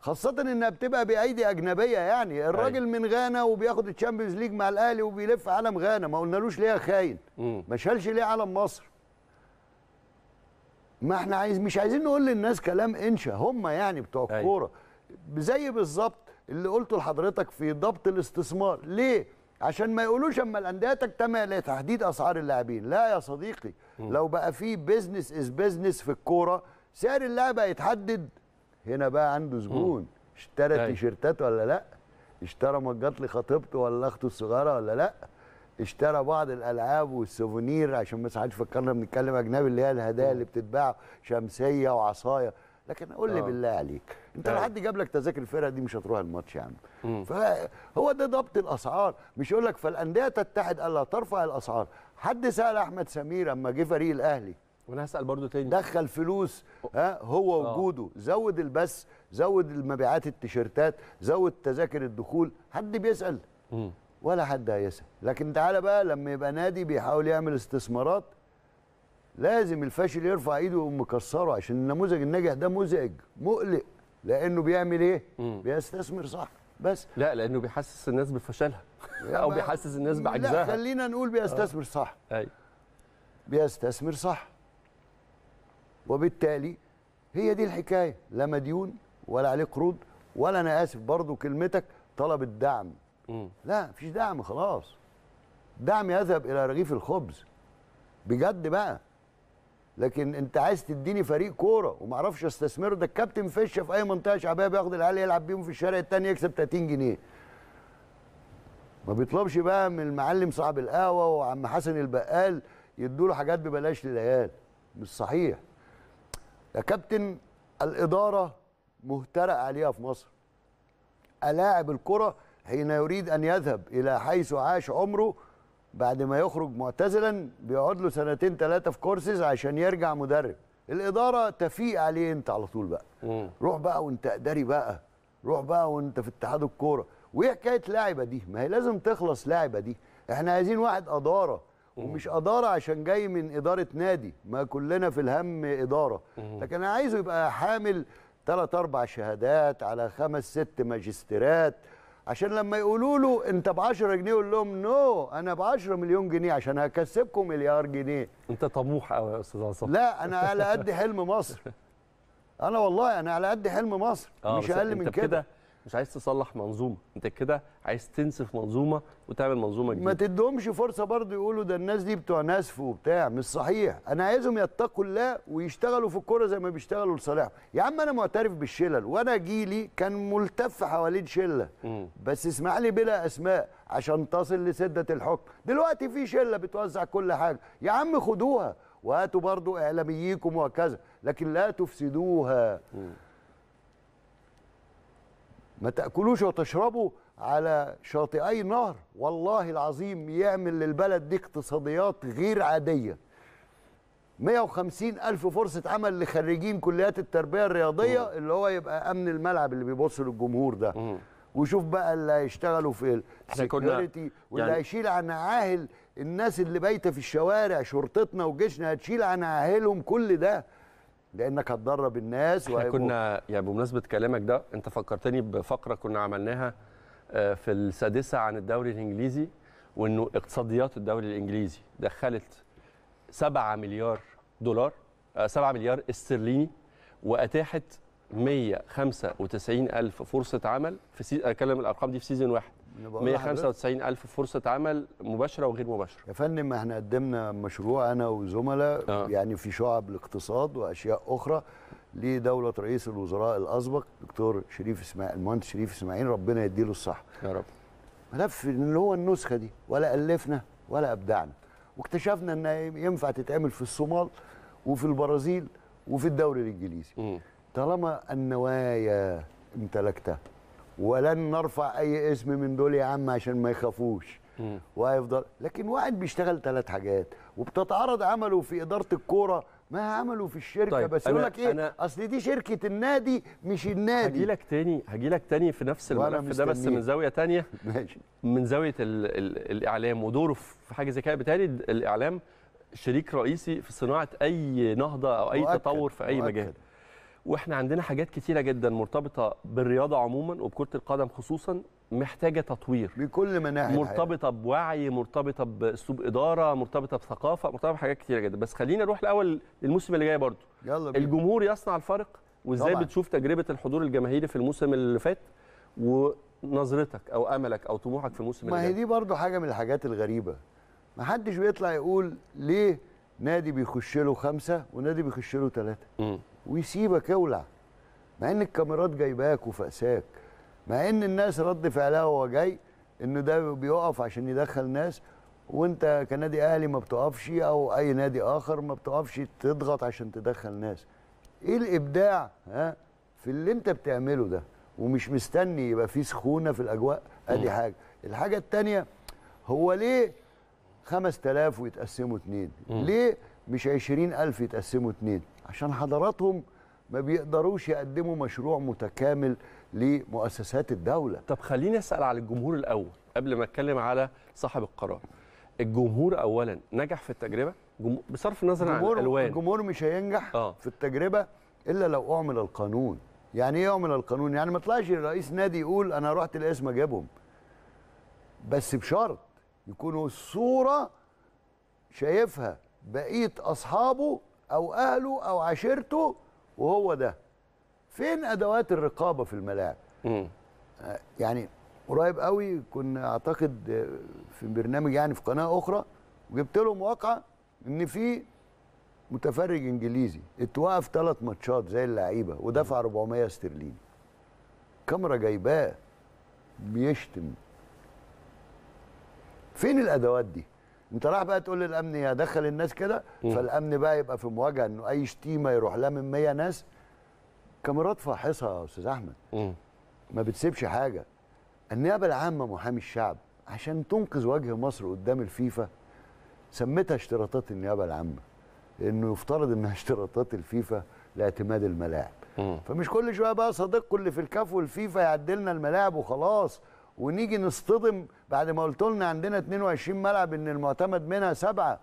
خاصة انها بتبقى بايدي اجنبية يعني الراجل أيوة. من غانا وبياخد الشامبيونز ليج مع الاهلي وبيلف علم غانا ما قلنالوش ليه خاين ما شالش ليه علم مصر ما احنا عايز مش عايزين نقول للناس كلام انشا هم يعني بتوع أيوه. الكوره زي بالظبط اللي قلته لحضرتك في ضبط الاستثمار ليه عشان ما يقولوش اما الانديه تجتمع لتحديد اسعار اللاعبين لا يا صديقي م. لو بقى في بيزنس از بيزنس في الكوره سعر اللعبه هيتحدد هنا بقى عنده زبون اشترى أيوه. تيشيرتات ولا لا اشترى مجات لخطيبته ولا اخته الصغيره ولا لا اشترى بعض الالعاب والسوفونير عشان ما ساعات فكرنا بنتكلم اجنبي اللي هي الهدايا اللي بتتباع شمسيه وعصايه لكن قول لي آه. بالله عليك انت لو آه. حد جاب لك تذاكر الفرقه دي مش هتروح الماتش يا عم فهو ده ضبط الاسعار مش يقول لك فالانديه تتحد الا ترفع الاسعار حد سال احمد سمير اما جه فريق الاهلي وانا هسال برضه تاني دخل فلوس ها هو آه. وجوده زود البث زود المبيعات التيشيرتات زود تذاكر الدخول حد بيسال ولا حد هيسأل لكن تعالى بقى لما يبقى نادي بيحاول يعمل استثمارات لازم الفاشل يرفع ايده ويقوم مكسره عشان النموذج الناجح ده مزعج مقلق لانه بيعمل ايه؟ مم. بيستثمر صح بس لا لانه بيحسس الناس بفشلها او بيحسس الناس بعجزها لا خلينا نقول بيستثمر صح اي بيستثمر صح وبالتالي هي دي الحكايه لا مديون ولا عليه قروض ولا انا اسف برضو كلمتك طلب الدعم لا مفيش دعم خلاص دعم يذهب الى رغيف الخبز بجد بقى لكن انت عايز تديني فريق كوره وما اعرفش استثمره ده الكابتن فيش في اي منطقه شعبيه بياخد العيال يلعب بيهم في الشارع الثاني يكسب 30 جنيه ما بيطلبش بقى من المعلم صاحب القهوه وعم حسن البقال يدوا له حاجات ببلاش للعيال مش صحيح يا كابتن الاداره مهترئه عليها في مصر الاعب الكره حين يريد أن يذهب إلى حيث عاش عمره بعد ما يخرج معتزلا بيقعد له سنتين ثلاثة في كورسز عشان يرجع مدرب الإدارة تفيق عليه أنت على طول بقى مم. روح بقى وأنت إداري بقى روح بقى وأنت في اتحاد الكورة وإيه حكاية لاعبة دي ما هي لازم تخلص لاعبة دي إحنا عايزين واحد أدارة ومش إدارة عشان جاي من إدارة نادي ما كلنا في الهم إدارة لكن أنا عايزه يبقى حامل ثلاث أربع شهادات على خمس ست ماجستيرات عشان لما يقولوا له انت ب 10 جنيه يقول لهم نو انا ب 10 مليون جنيه عشان هكسبكم مليار جنيه انت طموح قوي يا استاذ عصام لا انا على قد حلم مصر انا والله انا على قد حلم مصر آه مش اقل من كده مش عايز تصلح منظومه انت كده عايز تنسف منظومه وتعمل منظومه جديده ما تدهمش فرصه برضه يقولوا ده الناس دي بتوع نسف وبتاع مش صحيح انا عايزهم يتقوا الله ويشتغلوا في الكوره زي ما بيشتغلوا لصالحهم يا عم انا معترف بالشلل وانا جيلي كان ملتف حوالين شله بس اسمح لي بلا اسماء عشان تصل لسده الحكم دلوقتي في شله بتوزع كل حاجه يا عم خدوها وهاتوا برضه اعلامييكم وهكذا لكن لا تفسدوها ما تاكلوش وتشربوا على شاطئي نهر والله العظيم يعمل للبلد دي اقتصاديات غير عاديه 150 ألف فرصة عمل لخريجين كليات التربية الرياضية مم. اللي هو يبقى أمن الملعب اللي بيبص للجمهور ده مم. وشوف بقى اللي هيشتغلوا في السكيورتي واللي يعني هيشيل عن عاهل الناس اللي بايته في الشوارع شرطتنا وجيشنا هتشيل عن عاهلهم كل ده لانك هتدرب الناس احنا كنا يعني بمناسبه كلامك ده انت فكرتني بفقره كنا عملناها آه، في السادسه عن الدوري الانجليزي وانه اقتصاديات الدوري الانجليزي دخلت 7 مليار دولار 7 آه، مليار استرليني واتاحت 195000 فرصه عمل في سي... اتكلم الارقام دي في سيزون واحد 195000 فرصه عمل مباشره وغير مباشره يا فندم ما احنا قدمنا مشروع انا وزملاء آه. يعني في شعب الاقتصاد واشياء اخرى لدوله رئيس الوزراء الاسبق دكتور شريف اسماعيل المهندس شريف اسماعيل ربنا يديله الصحه يا رب ملف اللي هو النسخه دي ولا الفنا ولا ابدعنا واكتشفنا انها ينفع تتعمل في الصومال وفي البرازيل وفي الدوري الانجليزي م. طالما النوايا امتلكتها ولن نرفع اي اسم من دول يا عم عشان ما يخافوش وهيفضل لكن واحد بيشتغل ثلاث حاجات وبتتعرض عمله في اداره الكوره ما عمله في الشركه طيب بس يقول لك ايه أنا اصل دي شركه النادي مش النادي هجي لك تاني هجي لك تاني في نفس الملف ده بس من زاويه تانية ماشي من زاويه الـ الـ الاعلام ودوره في حاجه زي كده بتالي الاعلام شريك رئيسي في صناعه اي نهضه او اي مؤكد. تطور في اي مؤكد. مجال واحنا عندنا حاجات كتيره جدا مرتبطه بالرياضه عموما وبكره القدم خصوصا محتاجه تطوير بكل مناحي مرتبطه بوعي مرتبطه باسلوب اداره مرتبطه بثقافه مرتبطه بحاجات كتيره جدا بس خلينا نروح الاول للموسم اللي جاي برضو يلا بينا. الجمهور يصنع الفرق وازاي بتشوف تجربه الحضور الجماهيري في الموسم اللي فات ونظرتك او املك او طموحك في الموسم اللي جاي ما هي دي برضو حاجه من الحاجات الغريبه ما حدش بيطلع يقول ليه نادي بيخش له خمسه ونادي بيخش له ثلاثه ويسيبك اولع مع ان الكاميرات جايباك وفقساك مع ان الناس رد فعلها وهو جاي انه ده بيقف عشان يدخل ناس وانت كنادي اهلي ما بتقفش او اي نادي اخر ما بتقفش تضغط عشان تدخل ناس ايه الابداع ها في اللي انت بتعمله ده ومش مستني يبقى في سخونه في الاجواء ادي حاجه الحاجه الثانيه هو ليه 5000 ويتقسموا اتنين ليه مش 20000 يتقسموا اتنين عشان حضراتهم ما بيقدروش يقدموا مشروع متكامل لمؤسسات الدولة طب خليني أسأل على الجمهور الأول قبل ما أتكلم على صاحب القرار الجمهور أولا نجح في التجربة بصرف النظر عن الألوان الجمهور مش هينجح آه. في التجربة إلا لو أعمل القانون يعني إيه أعمل القانون؟ يعني ما طلعش رئيس نادي يقول أنا رحت الاسم أجيبهم بس بشرط يكونوا الصورة شايفها بقية أصحابه او اهله او عشيرته وهو ده فين ادوات الرقابه في الملاعب آه، يعني قريب قوي كنا اعتقد آه، في برنامج يعني في قناه اخرى وجبت لهم واقعه ان في متفرج انجليزي اتوقف ثلاث ماتشات زي اللعيبه ودفع 400 استرليني كاميرا جايباه بيشتم فين الادوات دي انت راح بقى تقول للامن يا دخل الناس كده فالامن بقى يبقى في مواجهه انه اي شتيمه يروح لها من 100 ناس كاميرات فاحصه يا استاذ احمد ما بتسيبش حاجه النيابه العامه محامي الشعب عشان تنقذ وجه مصر قدام الفيفا سمتها اشتراطات النيابه العامه انه يفترض انها اشتراطات الفيفا لاعتماد الملاعب فمش كل شويه بقى صديق اللي في الكاف والفيفا يعدلنا الملاعب وخلاص ونيجي نصطدم بعد ما قلت لنا عندنا 22 ملعب ان المعتمد منها سبعه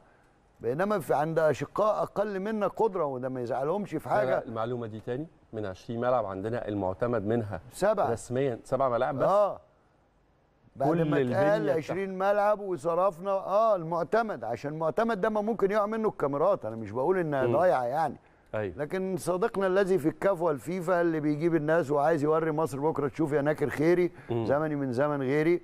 بينما في عند اشقاء اقل منا قدره وده ما يزعلهمش في حاجه المعلومه دي تاني من 20 ملعب عندنا المعتمد منها سبعه رسميا سبع ملاعب بس اه بعد كل ما اتقال 20 ملعب وصرفنا اه المعتمد عشان المعتمد ده ما ممكن يقع منه الكاميرات انا مش بقول انها ضايعه يعني أيوة. لكن صديقنا الذي في الكاف والفيفا اللي بيجيب الناس وعايز يوري مصر بكره تشوف يا ناكر خيري م. زمني من زمن غيري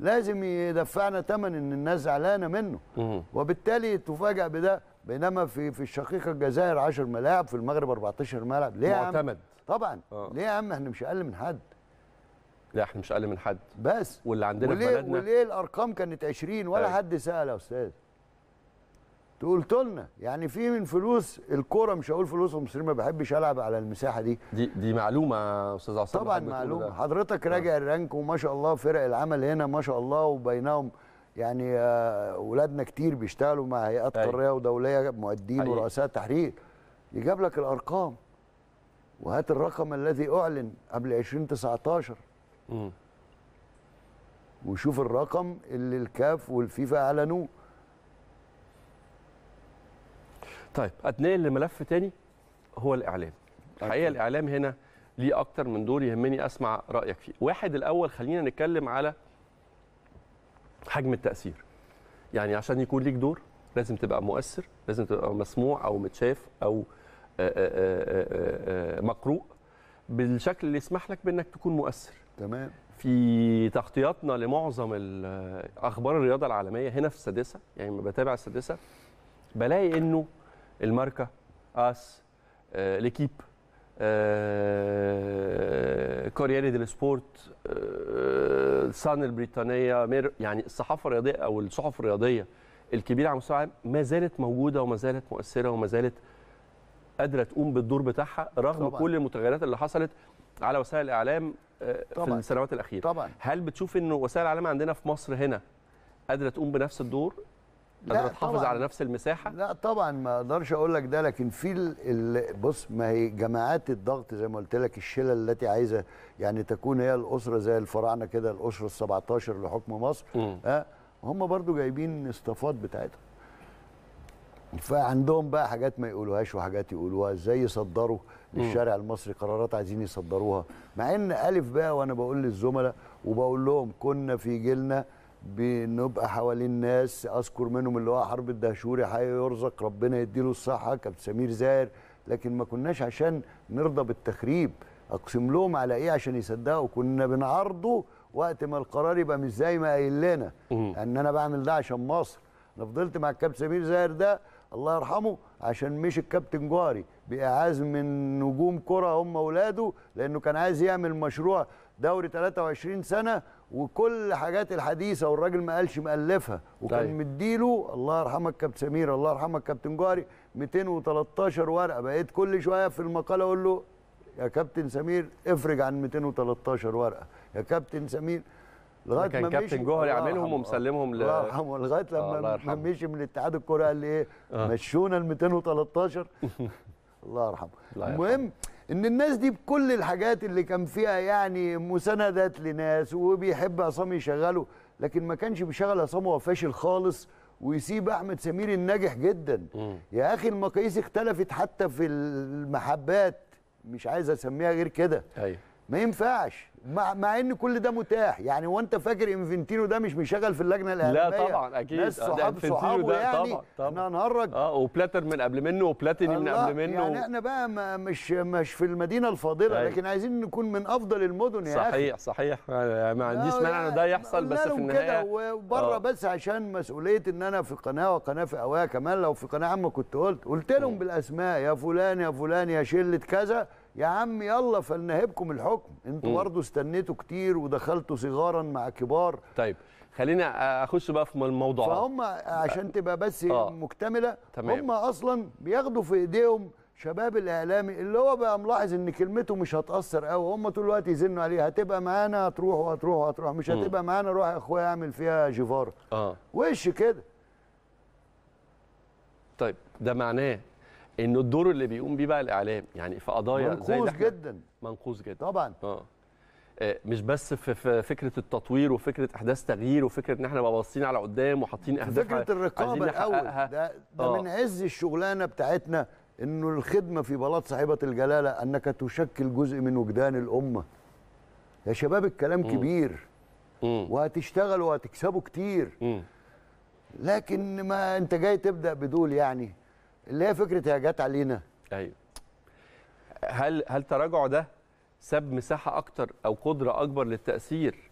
لازم يدفعنا ثمن ان الناس زعلانه منه م. وبالتالي تفاجئ بده بينما في في الشقيقه الجزائر 10 ملاعب في المغرب 14 ملعب ليه معتمد طبعا آه. ليه يا عم احنا مش اقل من حد لا احنا مش اقل من حد بس واللي عندنا وليه في بلدنا وليه الارقام كانت 20 ولا أي. أيوة. حد سال يا استاذ قلت لنا يعني في من فلوس الكوره مش هقول فلوس المصريين ما بحبش العب على المساحه دي دي دي معلومه يا استاذ عصام طبعا معلومه آه. حضرتك راجع الرانك وما شاء الله فرق العمل هنا ما شاء الله وبينهم يعني اولادنا آه، كتير بيشتغلوا مع هيئات أيوة. قاريه ودوليه مؤدين ورؤساء تحرير يجاب لك الارقام وهات الرقم الذي اعلن قبل 2019 امم وشوف الرقم اللي الكاف والفيفا اعلنوه طيب اتنقل لملف تاني هو الاعلام الحقيقه الاعلام هنا ليه اكتر من دور يهمني اسمع رايك فيه واحد الاول خلينا نتكلم على حجم التاثير يعني عشان يكون ليك دور لازم تبقى مؤثر لازم تبقى مسموع او متشاف او آه، آه، آه، مقروء بالشكل اللي يسمح لك بانك تكون مؤثر تمام في تغطياتنا لمعظم اخبار الرياضه العالميه هنا في السادسه يعني لما بتابع السادسه بلاقي انه الماركه اس آه، ليكيب آه، كورياري ديل سبورت آه، سان البريطانيه مير يعني الصحافه الرياضيه او الصحف الرياضيه الكبيره على مستوى العالم ما زالت موجوده وما زالت مؤثره وما زالت قادره تقوم بالدور بتاعها رغم طبعًا. كل المتغيرات اللي حصلت على وسائل الاعلام طبعًا. في السنوات الاخيره طبعا هل بتشوف انه وسائل الاعلام عندنا في مصر هنا قادره تقوم بنفس الدور قادره تحافظ على نفس المساحه لا طبعا ما اقدرش اقول لك ده لكن في بص ما هي جماعات الضغط زي ما قلت لك الشله التي عايزه يعني تكون هي الاسره زي الفراعنه كده الاسره ال17 لحكم مصر ها هم برضو جايبين استفاض بتاعتهم فعندهم بقى حاجات ما يقولوهاش وحاجات يقولوها ازاي يصدروا للشارع المصري قرارات عايزين يصدروها مع ان الف بقى وانا بقول للزملاء وبقول لهم كنا في جيلنا بنبقى حوالين ناس اذكر منهم اللي هو حرب الدهشوري حي يرزق ربنا يديله الصحه كابتن سمير زاهر لكن ما كناش عشان نرضى بالتخريب اقسم لهم على ايه عشان يصدقوا كنا بنعارضه وقت ما القرار يبقى مش زي ما قايل لنا ان انا بعمل ده عشان مصر انا فضلت مع الكابتن سمير زاهر ده الله يرحمه عشان مش الكابتن جوهري باعاز من نجوم كره هم اولاده لانه كان عايز يعمل مشروع دوري 23 سنه وكل حاجات الحديثه والراجل ما قالش مالفها وكان طيب. مديله الله يرحمك كابتن سمير الله يرحمك كابتن جوهري 213 ورقه بقيت كل شويه في المقاله اقول له يا كابتن سمير افرج عن 213 ورقه يا كابتن سمير لغايه ما مشي كابتن جوهري عاملهم ومسلمهم ل الله يرحمه لغايه آه، لما آه مشي من الاتحاد الكوره قال لي ايه آه. مشونا ال 213 الله يرحمه المهم ان الناس دي بكل الحاجات اللي كان فيها يعني مساندات لناس وبيحب عصام يشغله لكن ما كانش بيشغل عصام وهو فاشل خالص ويسيب احمد سمير الناجح جدا م. يا اخي المقاييس اختلفت حتى في المحبات مش عايز اسميها غير كده أيوه. ما ينفعش مع, مع ان كل ده متاح يعني وانت فاكر انفنتينو ده مش مشغل في اللجنه الاعلاميه لا طبعا اكيد ناس صحاب صحابه ده يعني طبعا طبعا احنا هنهرج اه وبلاتر من قبل منه وبلاتيني من قبل منه يعني احنا بقى ما مش مش في المدينه الفاضله أيوه. لكن عايزين نكون من افضل المدن يا صحيح اخي صحيح صحيح ما آه، عنديش مانع ان ده يعني يحصل بس في النهايه وبره آه. بس عشان مسؤوليه ان انا في قناه وقناه في اوايا كمان لو في قناه عامه كنت قلت قلت لهم بالاسماء يا فلان يا فلان يا شله كذا يا عم يلا فلنهبكم الحكم انتوا برضه استنيتوا كتير ودخلتوا صغارا مع كبار طيب خلينا اخش بقى في الموضوع فهم عشان تبقى بس آه. مكتمله تمام. هم اصلا بياخدوا في ايديهم شباب الاعلامي اللي هو بقى ملاحظ ان كلمته مش هتاثر قوي هم طول الوقت يزنوا عليه هتبقى معانا هتروح وهتروح وهتروح مش هتبقى معانا روح يا اخويا اعمل فيها جيفار اه وش كده طيب ده معناه انه الدور اللي بيقوم بيه بقى الاعلام يعني في قضايا منقوص جدا منقوص جدا طبعا اه, آه، مش بس في فكره التطوير وفكره احداث تغيير وفكره ان احنا نبقى باصين على قدام وحاطين اهداف فكره الرقابه الاول ده, ده آه. من عز الشغلانه بتاعتنا انه الخدمه في بلاط صاحبه الجلاله انك تشكل جزء من وجدان الامه يا شباب الكلام م. كبير م. وهتشتغلوا وهتكسبوا كتير م. لكن ما انت جاي تبدا بدول يعني اللي هي فكره هي جت علينا ايوه هل هل تراجعه ده ساب مساحه اكتر او قدره اكبر للتاثير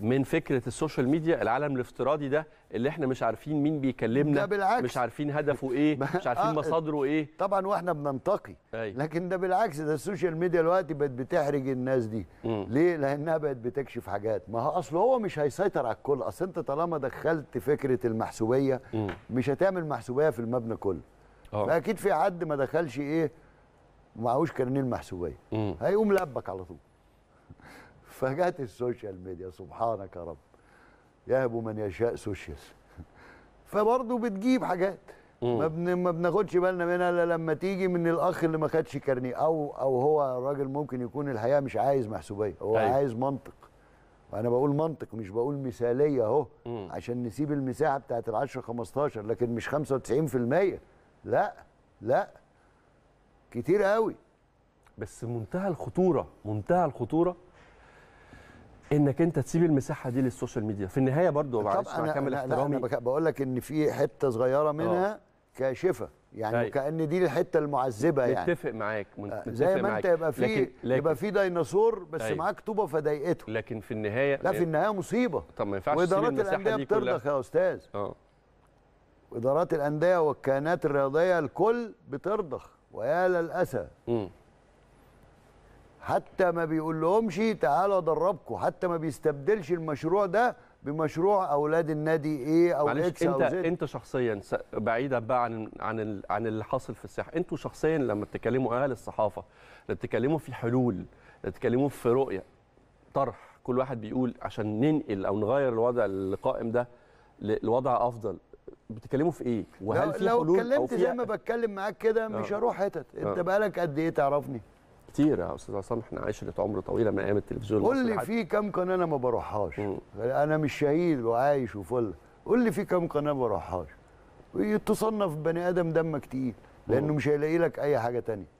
من فكره السوشيال ميديا العالم الافتراضي ده اللي احنا مش عارفين مين بيكلمنا ده بالعكس مش عارفين هدفه ايه مش عارفين آه مصادره ايه طبعا واحنا بننتقي أيوه. لكن ده بالعكس ده السوشيال ميديا دلوقتي بقت بتحرج الناس دي م. ليه لانها بقت بتكشف حاجات ما هو اصل هو مش هيسيطر على الكل اصل انت طالما دخلت فكره المحسوبيه م. مش هتعمل محسوبيه في المبنى كله فاكيد اه. في حد ما دخلش ايه معهوش كارنيه المحسوبيه هيقوم لبك على طول فجت السوشيال ميديا سبحانك يا رب يهب من يشاء سوشيال فبرضه بتجيب حاجات ما ما بناخدش بالنا منها الا لما تيجي من الاخ اللي ما خدش كارنيه او او هو الراجل ممكن يكون الحقيقه مش عايز محسوبيه هو أيوه. عايز منطق وانا بقول منطق مش بقول مثاليه اهو عشان نسيب المساحه بتاعت ال 10 15 لكن مش 95% لا لا كتير قوي بس منتهى الخطوره منتهى الخطوره انك انت تسيب المساحه دي للسوشيال ميديا في النهايه برضو معلش مع كامل احترامي انا بقول لك ان في حته صغيره آه. منها أوه. كاشفه يعني طيب. أي. دي الحته المعذبه يعني متفق معاك آه، متفق زي ما معاك. انت يبقى في يبقى في ديناصور بس طيب. معاك طوبه فضايقته لكن في النهايه لا في النهايه مصيبه طب ما ينفعش وادارات الانديه بترضخ يا استاذ أوه. وادارات الانديه والكيانات الرياضيه الكل بترضخ ويا للاسى حتى ما بيقول لهمش تعالوا ادربكم حتى ما بيستبدلش المشروع ده بمشروع اولاد النادي ايه او اكس انت او زد انت شخصيا بعيدا بقى عن عن عن اللي حاصل في الساحه انتوا شخصيا لما بتتكلموا اهل الصحافه لما بتتكلموا في حلول بتتكلموا في رؤيه طرح كل واحد بيقول عشان ننقل او نغير الوضع القائم ده لوضع افضل بتتكلموا في ايه وهل في حلول لو اتكلمت زي ما بتكلم معاك كده آه. مش هروح حتت آه. انت بقالك قد ايه تعرفني كتير يا استاذ عصام احنا عشره عمر طويله من ايام التلفزيون قول لي في كام قناه انا ما بروحهاش انا مش شهيد وعايش وفل قول لي في كام قناه ما بروحهاش تصنف بني ادم دمك تقيل لانه مش هيلاقي لك اي حاجه تانية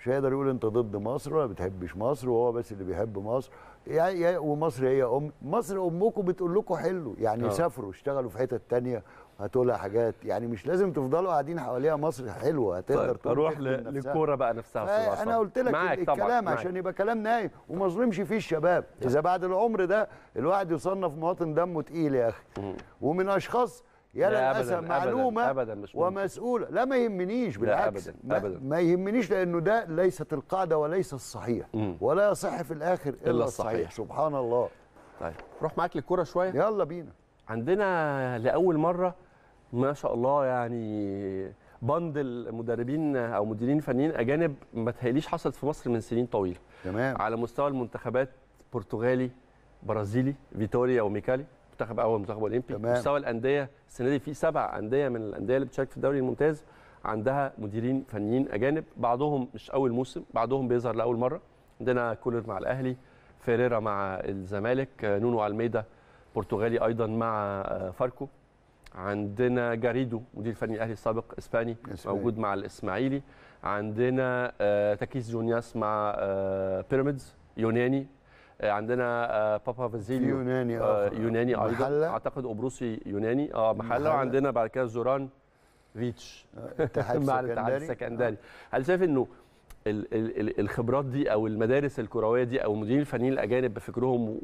مش هيقدر يقول انت ضد مصر ولا بتحبش مصر وهو بس اللي بيحب مصر يعني ومصر هي ام مصر امكم بتقول لكم حلوا يعني أوه. سافروا اشتغلوا في حتت تانية هتقولها حاجات يعني مش لازم تفضلوا قاعدين حواليها مصر حلوه هتقدر طيب اروح للكوره بقى نفسها انا قلت لك الكلام طبعًا. عشان يبقى كلام نايم وما نظلمش فيه الشباب طيب. اذا بعد العمر ده الواحد يصنف مواطن دمه تقيل يا اخي ومن اشخاص يا للاسف معلومه أبداً مش ومسؤوله لا ما يهمنيش بالعكس أبداً. أبداً. ما يهمنيش لانه ده ليست القاعده وليس الصحيح مم. ولا يصح في الاخر الا, الصحيح. الصحيح سبحان الله طيب نروح معاك للكوره شويه يلا بينا عندنا لاول مره ما شاء الله يعني بندل مدربين او مديرين فنيين اجانب ما تهيأليش حصلت في مصر من سنين طويله تمام على مستوى المنتخبات برتغالي برازيلي فيتوريا وميكالي منتخب اول منتخب اولمبي مستوى الانديه السنه دي في سبع انديه من الانديه اللي بتشارك في الدوري الممتاز عندها مديرين فنيين اجانب بعضهم مش اول موسم بعضهم بيظهر لاول مره عندنا كولر مع الاهلي فيريرا مع الزمالك نونو الميدا برتغالي ايضا مع آه، فاركو عندنا جاريدو مدير فني الاهلي السابق اسباني, إسباني. موجود مع الاسماعيلي عندنا آه، تاكيس جونياس مع آه، بيراميدز يوناني آه، عندنا بابا فازيليو يوناني آه يوناني ايضا محلة. اعتقد قبرصي يوناني اه محله وعندنا بعد كده زوران ريتش مع الاتحاد السكندري هل شايف انه الخبرات دي او المدارس الكرويه دي او المديرين الفنيين الاجانب بفكرهم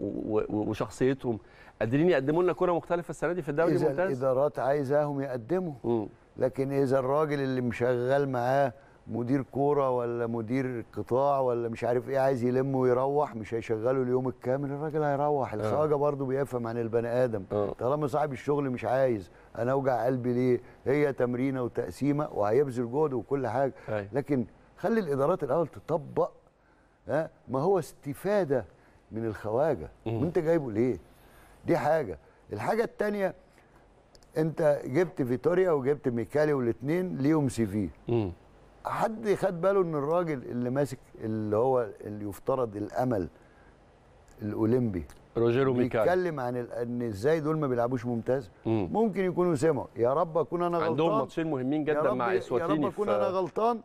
وشخصيتهم قادرين يقدموا لنا كره مختلفه السنه دي في الدوري الممتاز اذا الادارات عايزاهم يقدموا م. لكن اذا الراجل اللي مشغل معاه مدير كوره ولا مدير قطاع ولا مش عارف ايه عايز يلم ويروح مش هيشغله اليوم الكامل الراجل هيروح آه. الخواجه برضه بيفهم عن البني ادم آه. طالما صاحب الشغل مش عايز انا اوجع قلبي ليه هي تمرينه وتقسيمه وهيبذل جهد وكل حاجه أيوة. لكن خلي الادارات الاول تطبق ها ما هو استفاده من الخواجه وانت جايبه ليه دي حاجه الحاجه الثانيه انت جبت فيتوريا وجبت ميكالي والاثنين ليهم سي في حد خد باله ان الراجل اللي ماسك اللي هو اللي يفترض الامل الاولمبي روجيرو ميكالي بيتكلم عن ال... ان ازاي دول ما بيلعبوش ممتاز مم. ممكن يكونوا سمعوا يا رب اكون انا غلطان عندهم ماتشين مهمين جدا مع اسواتيني يا رب اكون ف... انا غلطان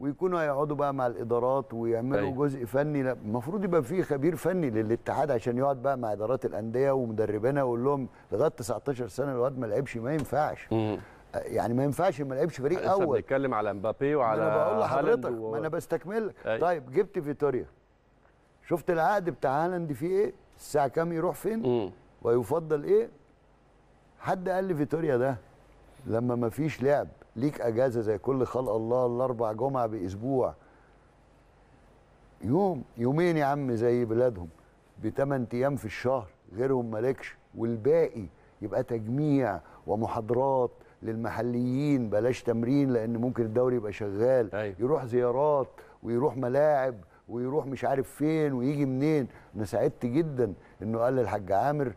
ويكونوا هيقعدوا بقى مع الادارات ويعملوا أيوة. جزء فني المفروض يبقى في خبير فني للاتحاد عشان يقعد بقى مع ادارات الانديه ومدربينها ويقول لهم لغايه 19 سنه الواد ما لعبش ما ينفعش مم. يعني ما ينفعش ما لعبش فريق اول احنا بنتكلم على مبابي وعلى انا بقول لحضرتك و... ما انا بستكملك أيوة. طيب جبت فيتوريا شفت العقد بتاع هالاند فيه ايه الساعه كام يروح فين مم. ويفضل ايه حد قال لي فيتوريا ده لما ما فيش لعب ليك اجازه زي كل خلق الله الاربع جمعه باسبوع يوم يومين يا عم زي بلادهم بثمان ايام في الشهر غيرهم مالكش والباقي يبقى تجميع ومحاضرات للمحليين بلاش تمرين لان ممكن الدوري يبقى شغال أيوة. يروح زيارات ويروح ملاعب ويروح مش عارف فين ويجي منين انا سعدت جدا انه قال للحاج عامر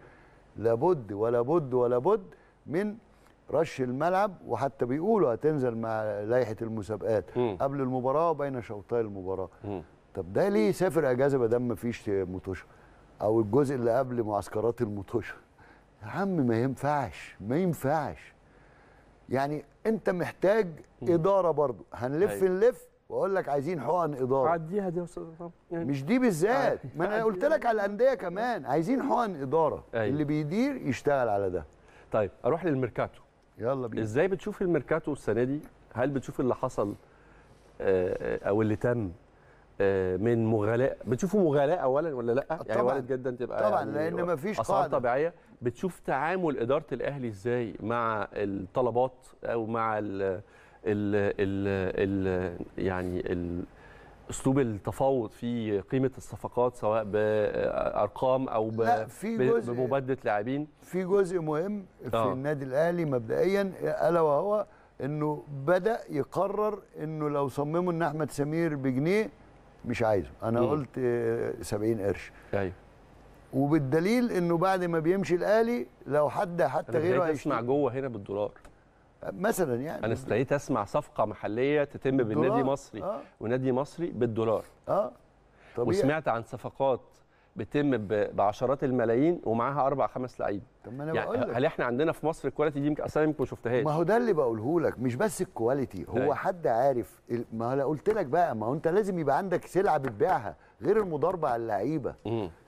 لابد ولا بد ولا بد من رش الملعب وحتى بيقولوا هتنزل مع لائحه المسابقات م. قبل المباراه وبين شوطي المباراه م. طب ده ليه سافر اجازه ما دام فيش مطوشه او الجزء اللي قبل معسكرات المطوشه يا عم ما ينفعش ما ينفعش يعني انت محتاج م. اداره برضو هنلف أيوة. نلف واقول لك عايزين حقن اداره عديها دي يا استاذ يعني مش دي بالذات ما انا قلت لك على الانديه كمان عايزين حقن اداره أيوة. اللي بيدير يشتغل على ده طيب اروح للميركاتو يلا بينا ازاي بتشوف الميركاتو السنه دي هل بتشوف اللي حصل آه، آه، او اللي تم آه، من مغالاة بتشوفه مغالاة اولا ولا لا يعني طبعًا. يعني وارد جدا تبقى طبعا يعني لان مفيش اسعار قاعدة. طبيعيه بتشوف تعامل اداره الاهلي ازاي مع الطلبات او مع ال ال ال ال يعني ال اسلوب التفاوض في قيمه الصفقات سواء بارقام او ب... بمبادله لاعبين في جزء مهم في آه. النادي الاهلي مبدئيا الا وهو انه بدا يقرر انه لو صمموا ان احمد سمير بجنيه مش عايزه انا م. قلت 70 قرش ايوه وبالدليل انه بعد ما بيمشي الاهلي لو حد حتى غيره هيسمع جوه هنا بالدولار مثلا يعني انا استنيت اسمع صفقه محليه تتم بالنادي مصري آه. ونادي مصري بالدولار اه طبيعي. وسمعت عن صفقات بتتم بعشرات الملايين ومعاها اربع خمس لعيبه طب ما انا يعني بقول لك هل احنا عندنا في مصر الكواليتي دي اصلا يمكن ما شفتهاش ما هو ده اللي بقوله لك مش بس الكواليتي هو هاي. أيوة. حد عارف ما انا قلت لك بقى ما هو انت لازم يبقى عندك سلعه بتبيعها غير المضاربه على اللعيبه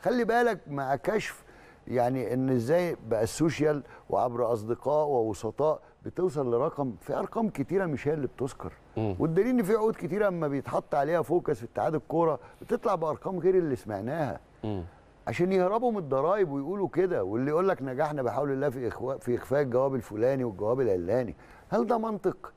خلي بالك مع كشف يعني ان ازاي بقى السوشيال وعبر اصدقاء ووسطاء بتوصل لرقم في ارقام كتيره مش هي اللي بتذكر والدليل ان في عقود كتيره اما بيتحط عليها فوكس في اتحاد الكوره بتطلع بارقام غير اللي سمعناها م. عشان يهربوا من الضرايب ويقولوا كده واللي يقول لك نجحنا بحول الله في إخو... في اخفاء الجواب الفلاني والجواب العلاني هل ده منطق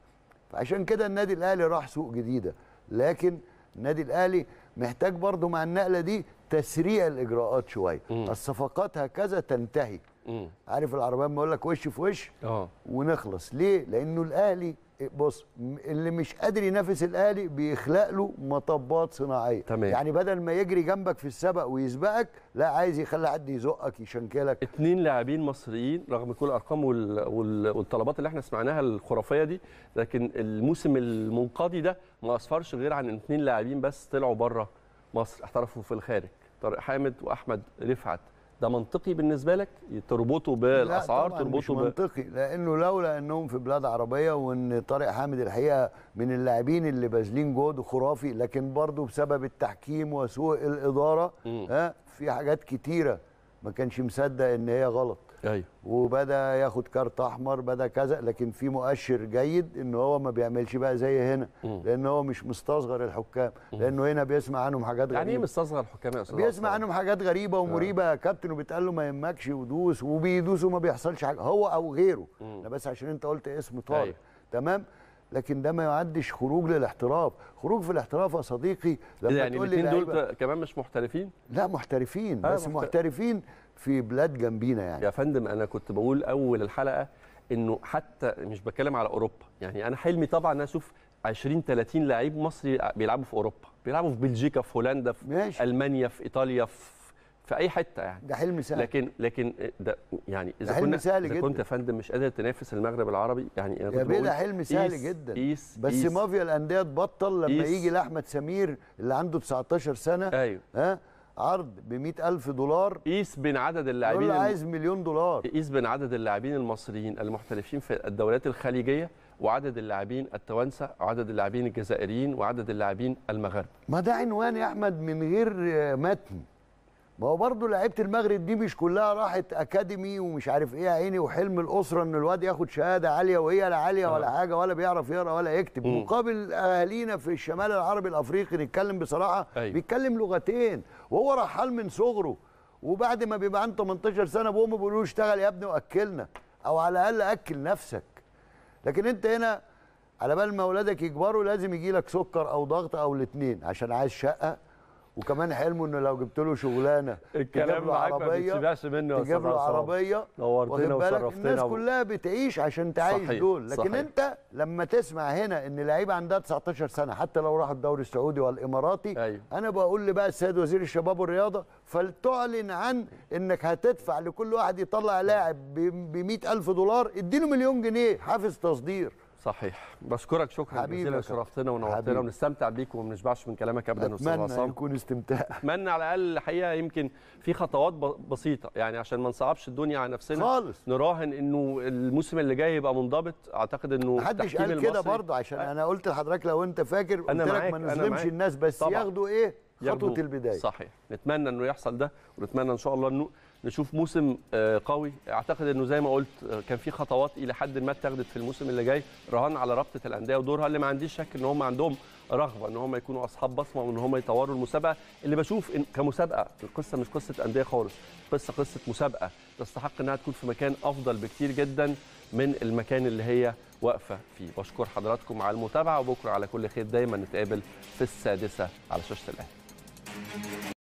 فعشان كده النادي الاهلي راح سوق جديده لكن النادي الاهلي محتاج برضه مع النقله دي تسريع الاجراءات شويه الصفقات هكذا تنتهي مم. عارف العربيه ما يقول لك وش في وش أوه. ونخلص ليه لانه الاهلي بص اللي مش قادر ينافس الاهلي بيخلق له مطبات صناعيه تمام. يعني بدل ما يجري جنبك في السبق ويسبقك لا عايز يخلي حد يزقك يشنكلك اتنين لاعبين مصريين رغم كل الارقام والطلبات اللي احنا سمعناها الخرافيه دي لكن الموسم المنقضي ده ما اسفرش غير عن اتنين لاعبين بس طلعوا بره مصر احترفوا في الخارج طارق حامد واحمد رفعت ده منطقي بالنسبه لك تربطه بالاسعار لا تربطه مش منطقي لانه لولا انهم في بلاد عربيه وان طارق حامد الحقيقه من اللاعبين اللي باذلين جهد خرافي لكن برضه بسبب التحكيم وسوء الاداره ها في حاجات كتيره ما كانش مصدق ان هي غلط ايوه وبدا ياخد كارت احمر بدا كذا لكن في مؤشر جيد ان هو ما بيعملش بقى زي هنا لان هو مش مستصغر الحكام لانه هنا بيسمع عنهم حاجات غريبه يعني ايه مستصغر الحكام يا استاذ بيسمع عنهم حاجات غريبه ومريبه يا آه. كابتن وبيتقال له ما يهمكش ودوس وبيدوس وما بيحصلش حاجه هو او غيره انا بس عشان انت قلت اسم طارق أيوه. تمام لكن ده ما يعدش خروج للاحتراف خروج في الاحتراف يا صديقي لما إيه يعني تقول لي دول كمان مش محترفين لا محترفين آه بس محترفين في بلاد جنبينا يعني يا فندم انا كنت بقول اول الحلقه انه حتى مش بتكلم على اوروبا يعني انا حلمي طبعا ان اشوف 20 30 لعيب مصري بيلعبوا في اوروبا بيلعبوا في بلجيكا في هولندا في ماشي. المانيا في ايطاليا في في اي حته يعني ده حلم سهل لكن لكن ده يعني اذا ده حلم كنا سهل اذا جدا. كنت يا فندم مش قادر تنافس المغرب العربي يعني انا كنت يا بيه ده حلم سهل إيس جدا إيس بس إيس مافيا الانديه تبطل لما إيس يجي لاحمد سمير اللي عنده 19 سنه ايوه ها عرض ب ألف دولار قيس بين عدد اللاعبين اللي عايز مليون دولار قيس بين عدد اللاعبين المصريين المحترفين في الدوريات الخليجيه وعدد اللاعبين التوانسه وعدد اللاعبين الجزائريين وعدد اللاعبين المغاربه ما ده عنوان يا احمد من غير متن ما هو برضه لعيبه المغرب دي مش كلها راحت اكاديمي ومش عارف ايه يا عيني وحلم الاسره ان الواد ياخد شهاده عاليه وهي لا عاليه ولا آه. حاجه ولا بيعرف يقرا ولا يكتب مقابل اهالينا في الشمال العربي الافريقي نتكلم بصراحه أيوه. بيتكلم لغتين وهو رحال من صغره وبعد ما بيبقى عنده 18 سنه ابوهم بيقولوا له اشتغل يا ابني واكلنا او على الاقل اكل نفسك لكن انت هنا على بال ما اولادك يكبروا لازم يجي لك سكر او ضغط او الاثنين عشان عايز شقه وكمان حلمه انه لو جبت له شغلانه الكلام معاك ما بتسيبهاش منه يا استاذ تجيب له عربيه نورتنا وشرفتنا الناس كلها بتعيش عشان تعيش صحيح. دول لكن صحيح. انت لما تسمع هنا ان لعيب عندها 19 سنه حتى لو راح الدوري السعودي والاماراتي أيوه. انا بقول لبقى السيد وزير الشباب والرياضه فلتعلن عن انك هتدفع لكل واحد يطلع لاعب ب 100000 دولار اديله مليون جنيه حافز تصدير صحيح بشكرك شكرا جزيلا شرفتنا ونورتنا ونستمتع بيك وما بنشبعش من كلامك ابدا استاذ عصام اتمنى يكون استمتاع اتمنى على الاقل الحقيقه يمكن في خطوات بسيطه يعني عشان ما نصعبش الدنيا على نفسنا خالص نراهن انه الموسم اللي جاي يبقى منضبط اعتقد انه محدش قال كده برضه عشان انا قلت لحضرتك لو انت فاكر قلت لك ما نظلمش الناس بس ياخدوا ايه خطوه البدايه صحيح نتمنى انه يحصل ده ونتمنى ان شاء الله انه نشوف موسم آه، قوي اعتقد انه زي ما قلت آه، كان في خطوات الى حد ما اتخذت في الموسم اللي جاي رهان على رابطه الانديه ودورها اللي ما عنديش شك ان هم عندهم رغبه ان هم يكونوا اصحاب بصمه وان هم يطوروا المسابقه اللي بشوف إن كمسابقه القصه مش قصه انديه خالص قصه قصه مسابقه تستحق انها تكون في مكان افضل بكتير جدا من المكان اللي هي واقفه فيه بشكر حضراتكم على المتابعه وبكره على كل خير دايما نتقابل في السادسه على شاشه الاهلي